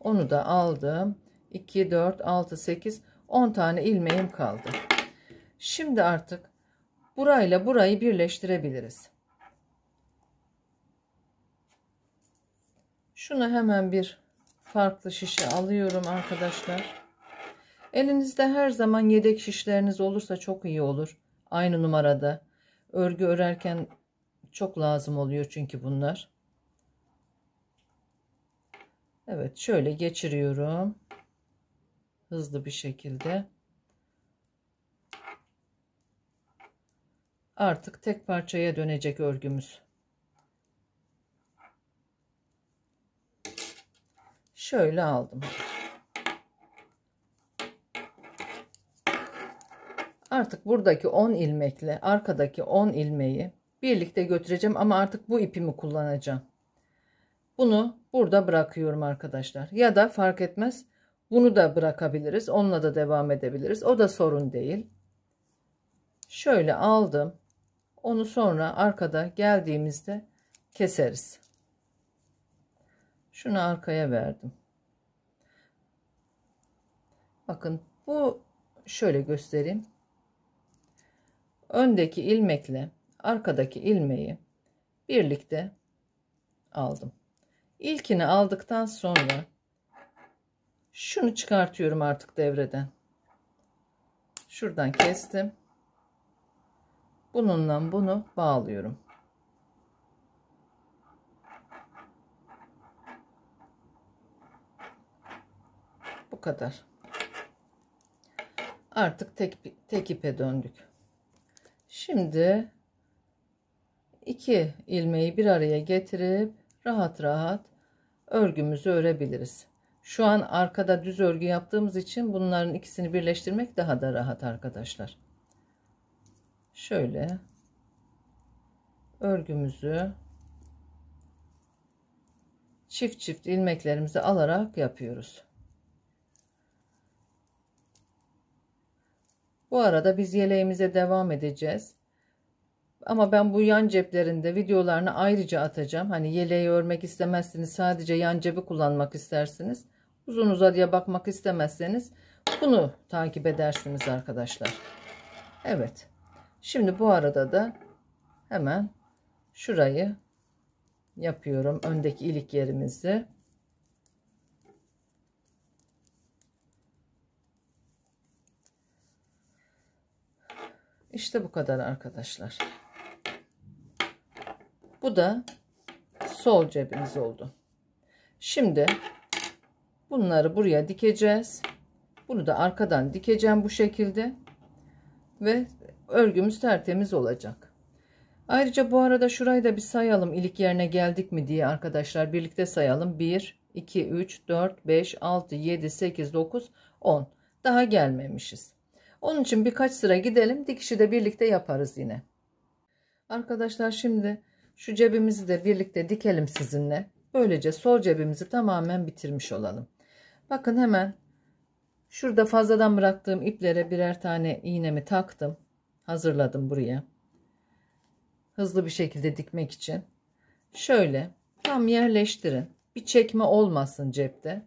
Onu da aldım. 2, 4, 6, 8, 10 tane ilmeğim kaldı. Şimdi artık burayla burayı birleştirebiliriz. Şuna hemen bir farklı şişe alıyorum arkadaşlar. Elinizde her zaman yedek şişleriniz olursa çok iyi olur. Aynı numarada. Örgü örerken çok lazım oluyor çünkü bunlar. Evet şöyle geçiriyorum. Hızlı bir şekilde. Artık tek parçaya dönecek örgümüz. Şöyle aldım. Artık buradaki 10 ilmekle arkadaki 10 ilmeği birlikte götüreceğim ama artık bu ipimi kullanacağım. Bunu burada bırakıyorum arkadaşlar. Ya da fark etmez. Bunu da bırakabiliriz. Onunla da devam edebiliriz. O da sorun değil. Şöyle aldım. Onu sonra arkada geldiğimizde keseriz. Şunu arkaya verdim. Bakın bu şöyle göstereyim. Öndeki ilmekle arkadaki ilmeği birlikte aldım. İlkini aldıktan sonra şunu çıkartıyorum artık devreden. Şuradan kestim. Bununla bunu bağlıyorum. Bu kadar. Artık tek, tek ipe döndük. Şimdi iki ilmeği bir araya getirip rahat rahat örgümüzü örebiliriz. Şu an arkada düz örgü yaptığımız için bunların ikisini birleştirmek daha da rahat arkadaşlar şöyle örgümüzü çift çift ilmeklerimizi alarak yapıyoruz. Bu arada biz yeleğimize devam edeceğiz. Ama ben bu yan ceplerinde videolarını ayrıca atacağım. Hani yeleği örmek istemezsiniz. Sadece yan cebi kullanmak istersiniz. Uzun uzadıya bakmak istemezseniz bunu takip edersiniz arkadaşlar. Evet. Şimdi bu arada da hemen şurayı yapıyorum. Öndeki ilik yerimizi. İşte bu kadar arkadaşlar. Bu da sol cebimiz oldu. Şimdi bunları buraya dikeceğiz. Bunu da arkadan dikeceğim bu şekilde. Ve örgümüz tertemiz olacak. Ayrıca bu arada şurayı da bir sayalım ilik yerine geldik mi diye arkadaşlar birlikte sayalım. 1, 2, 3, 4, 5, 6, 7, 8, 9, 10. Daha gelmemişiz. Onun için birkaç sıra gidelim. Dikişi de birlikte yaparız yine. Arkadaşlar şimdi şu cebimizi de birlikte dikelim sizinle. Böylece sol cebimizi tamamen bitirmiş olalım. Bakın hemen şurada fazladan bıraktığım iplere birer tane iğnemi taktım hazırladım buraya. Hızlı bir şekilde dikmek için. Şöyle tam yerleştirin. Bir çekme olmasın cepte.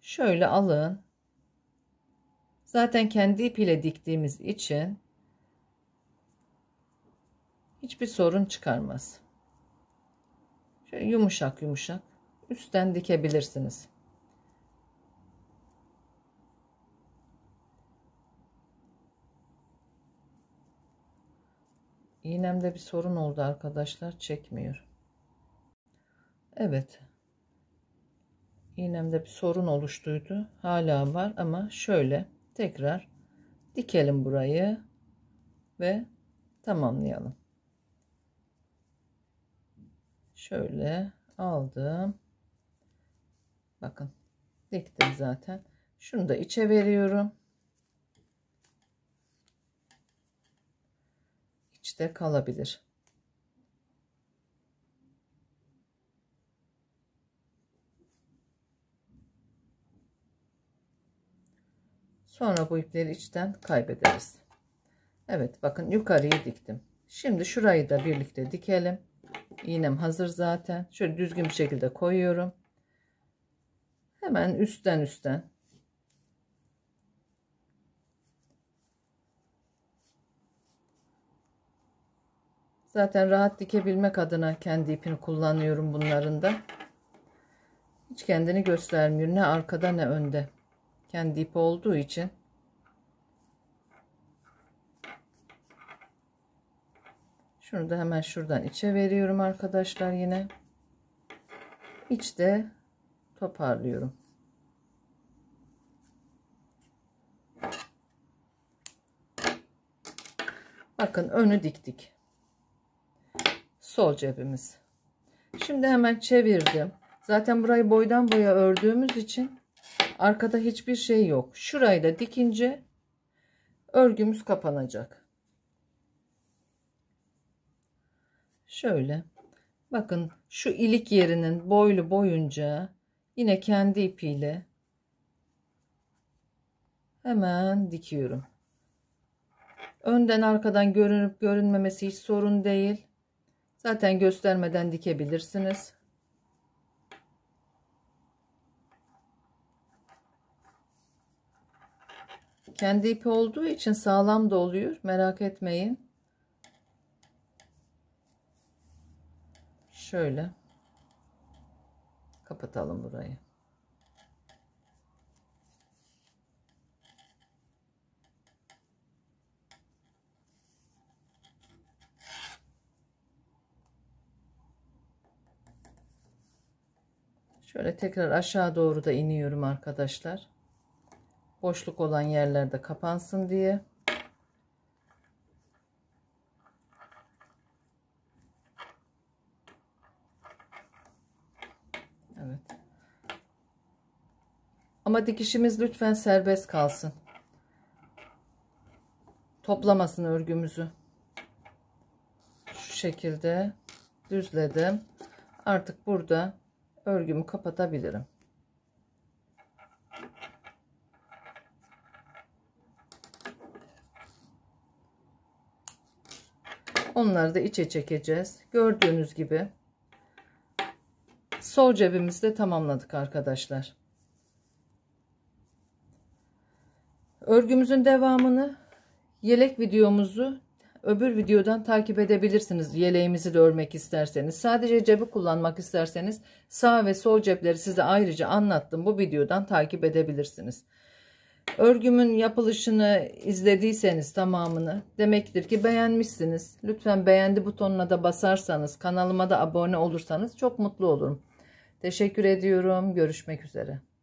Şöyle alın. Zaten kendi ipiyle diktiğimiz için hiçbir sorun çıkarmaz. Şöyle yumuşak yumuşak üstten dikebilirsiniz. iğnemde bir sorun oldu arkadaşlar çekmiyor Evet iğnemde bir sorun oluştuydu hala var ama şöyle tekrar dikelim burayı ve tamamlayalım şöyle aldım bakın diktim zaten şunu da içe veriyorum geçişte kalabilir. Sonra bu ipleri içten kaybederiz. Evet bakın yukarıyı diktim. Şimdi şurayı da birlikte dikelim. İğnem hazır zaten. Şöyle düzgün bir şekilde koyuyorum. Hemen üstten üstten Zaten rahat dikebilmek adına kendi ipini kullanıyorum bunların da. Hiç kendini göstermiyor. Ne arkada ne önde. Kendi ipi olduğu için. Şunu da hemen şuradan içe veriyorum arkadaşlar yine. İçte toparlıyorum. Bakın önü diktik sol cebimiz. Şimdi hemen çevirdim. Zaten burayı boydan boya ördüğümüz için arkada hiçbir şey yok. Şurayı da dikince örgümüz kapanacak. Şöyle. Bakın şu ilik yerinin boylu boyunca yine kendi ipiyle hemen dikiyorum. Önden arkadan görünüp görünmemesi hiç sorun değil. Zaten göstermeden dikebilirsiniz. Kendi ipi olduğu için sağlam da oluyor. Merak etmeyin. Şöyle kapatalım burayı. Şöyle tekrar aşağı doğru da iniyorum arkadaşlar. Boşluk olan yerlerde kapansın diye. Evet. Ama dikişimiz lütfen serbest kalsın. Toplamasın örgümüzü. Şu şekilde düzledim. Artık burada örgümü kapatabilirim. Onları da içe çekeceğiz. Gördüğünüz gibi sol cebimizi de tamamladık arkadaşlar. Örgümüzün devamını yelek videomuzu öbür videodan takip edebilirsiniz. Yeleğimizi de örmek isterseniz. Sadece cebi kullanmak isterseniz sağ ve sol cepleri size ayrıca anlattım. Bu videodan takip edebilirsiniz. Örgümün yapılışını izlediyseniz tamamını demektir ki beğenmişsiniz. Lütfen beğendi butonuna da basarsanız, kanalıma da abone olursanız çok mutlu olurum. Teşekkür ediyorum. Görüşmek üzere.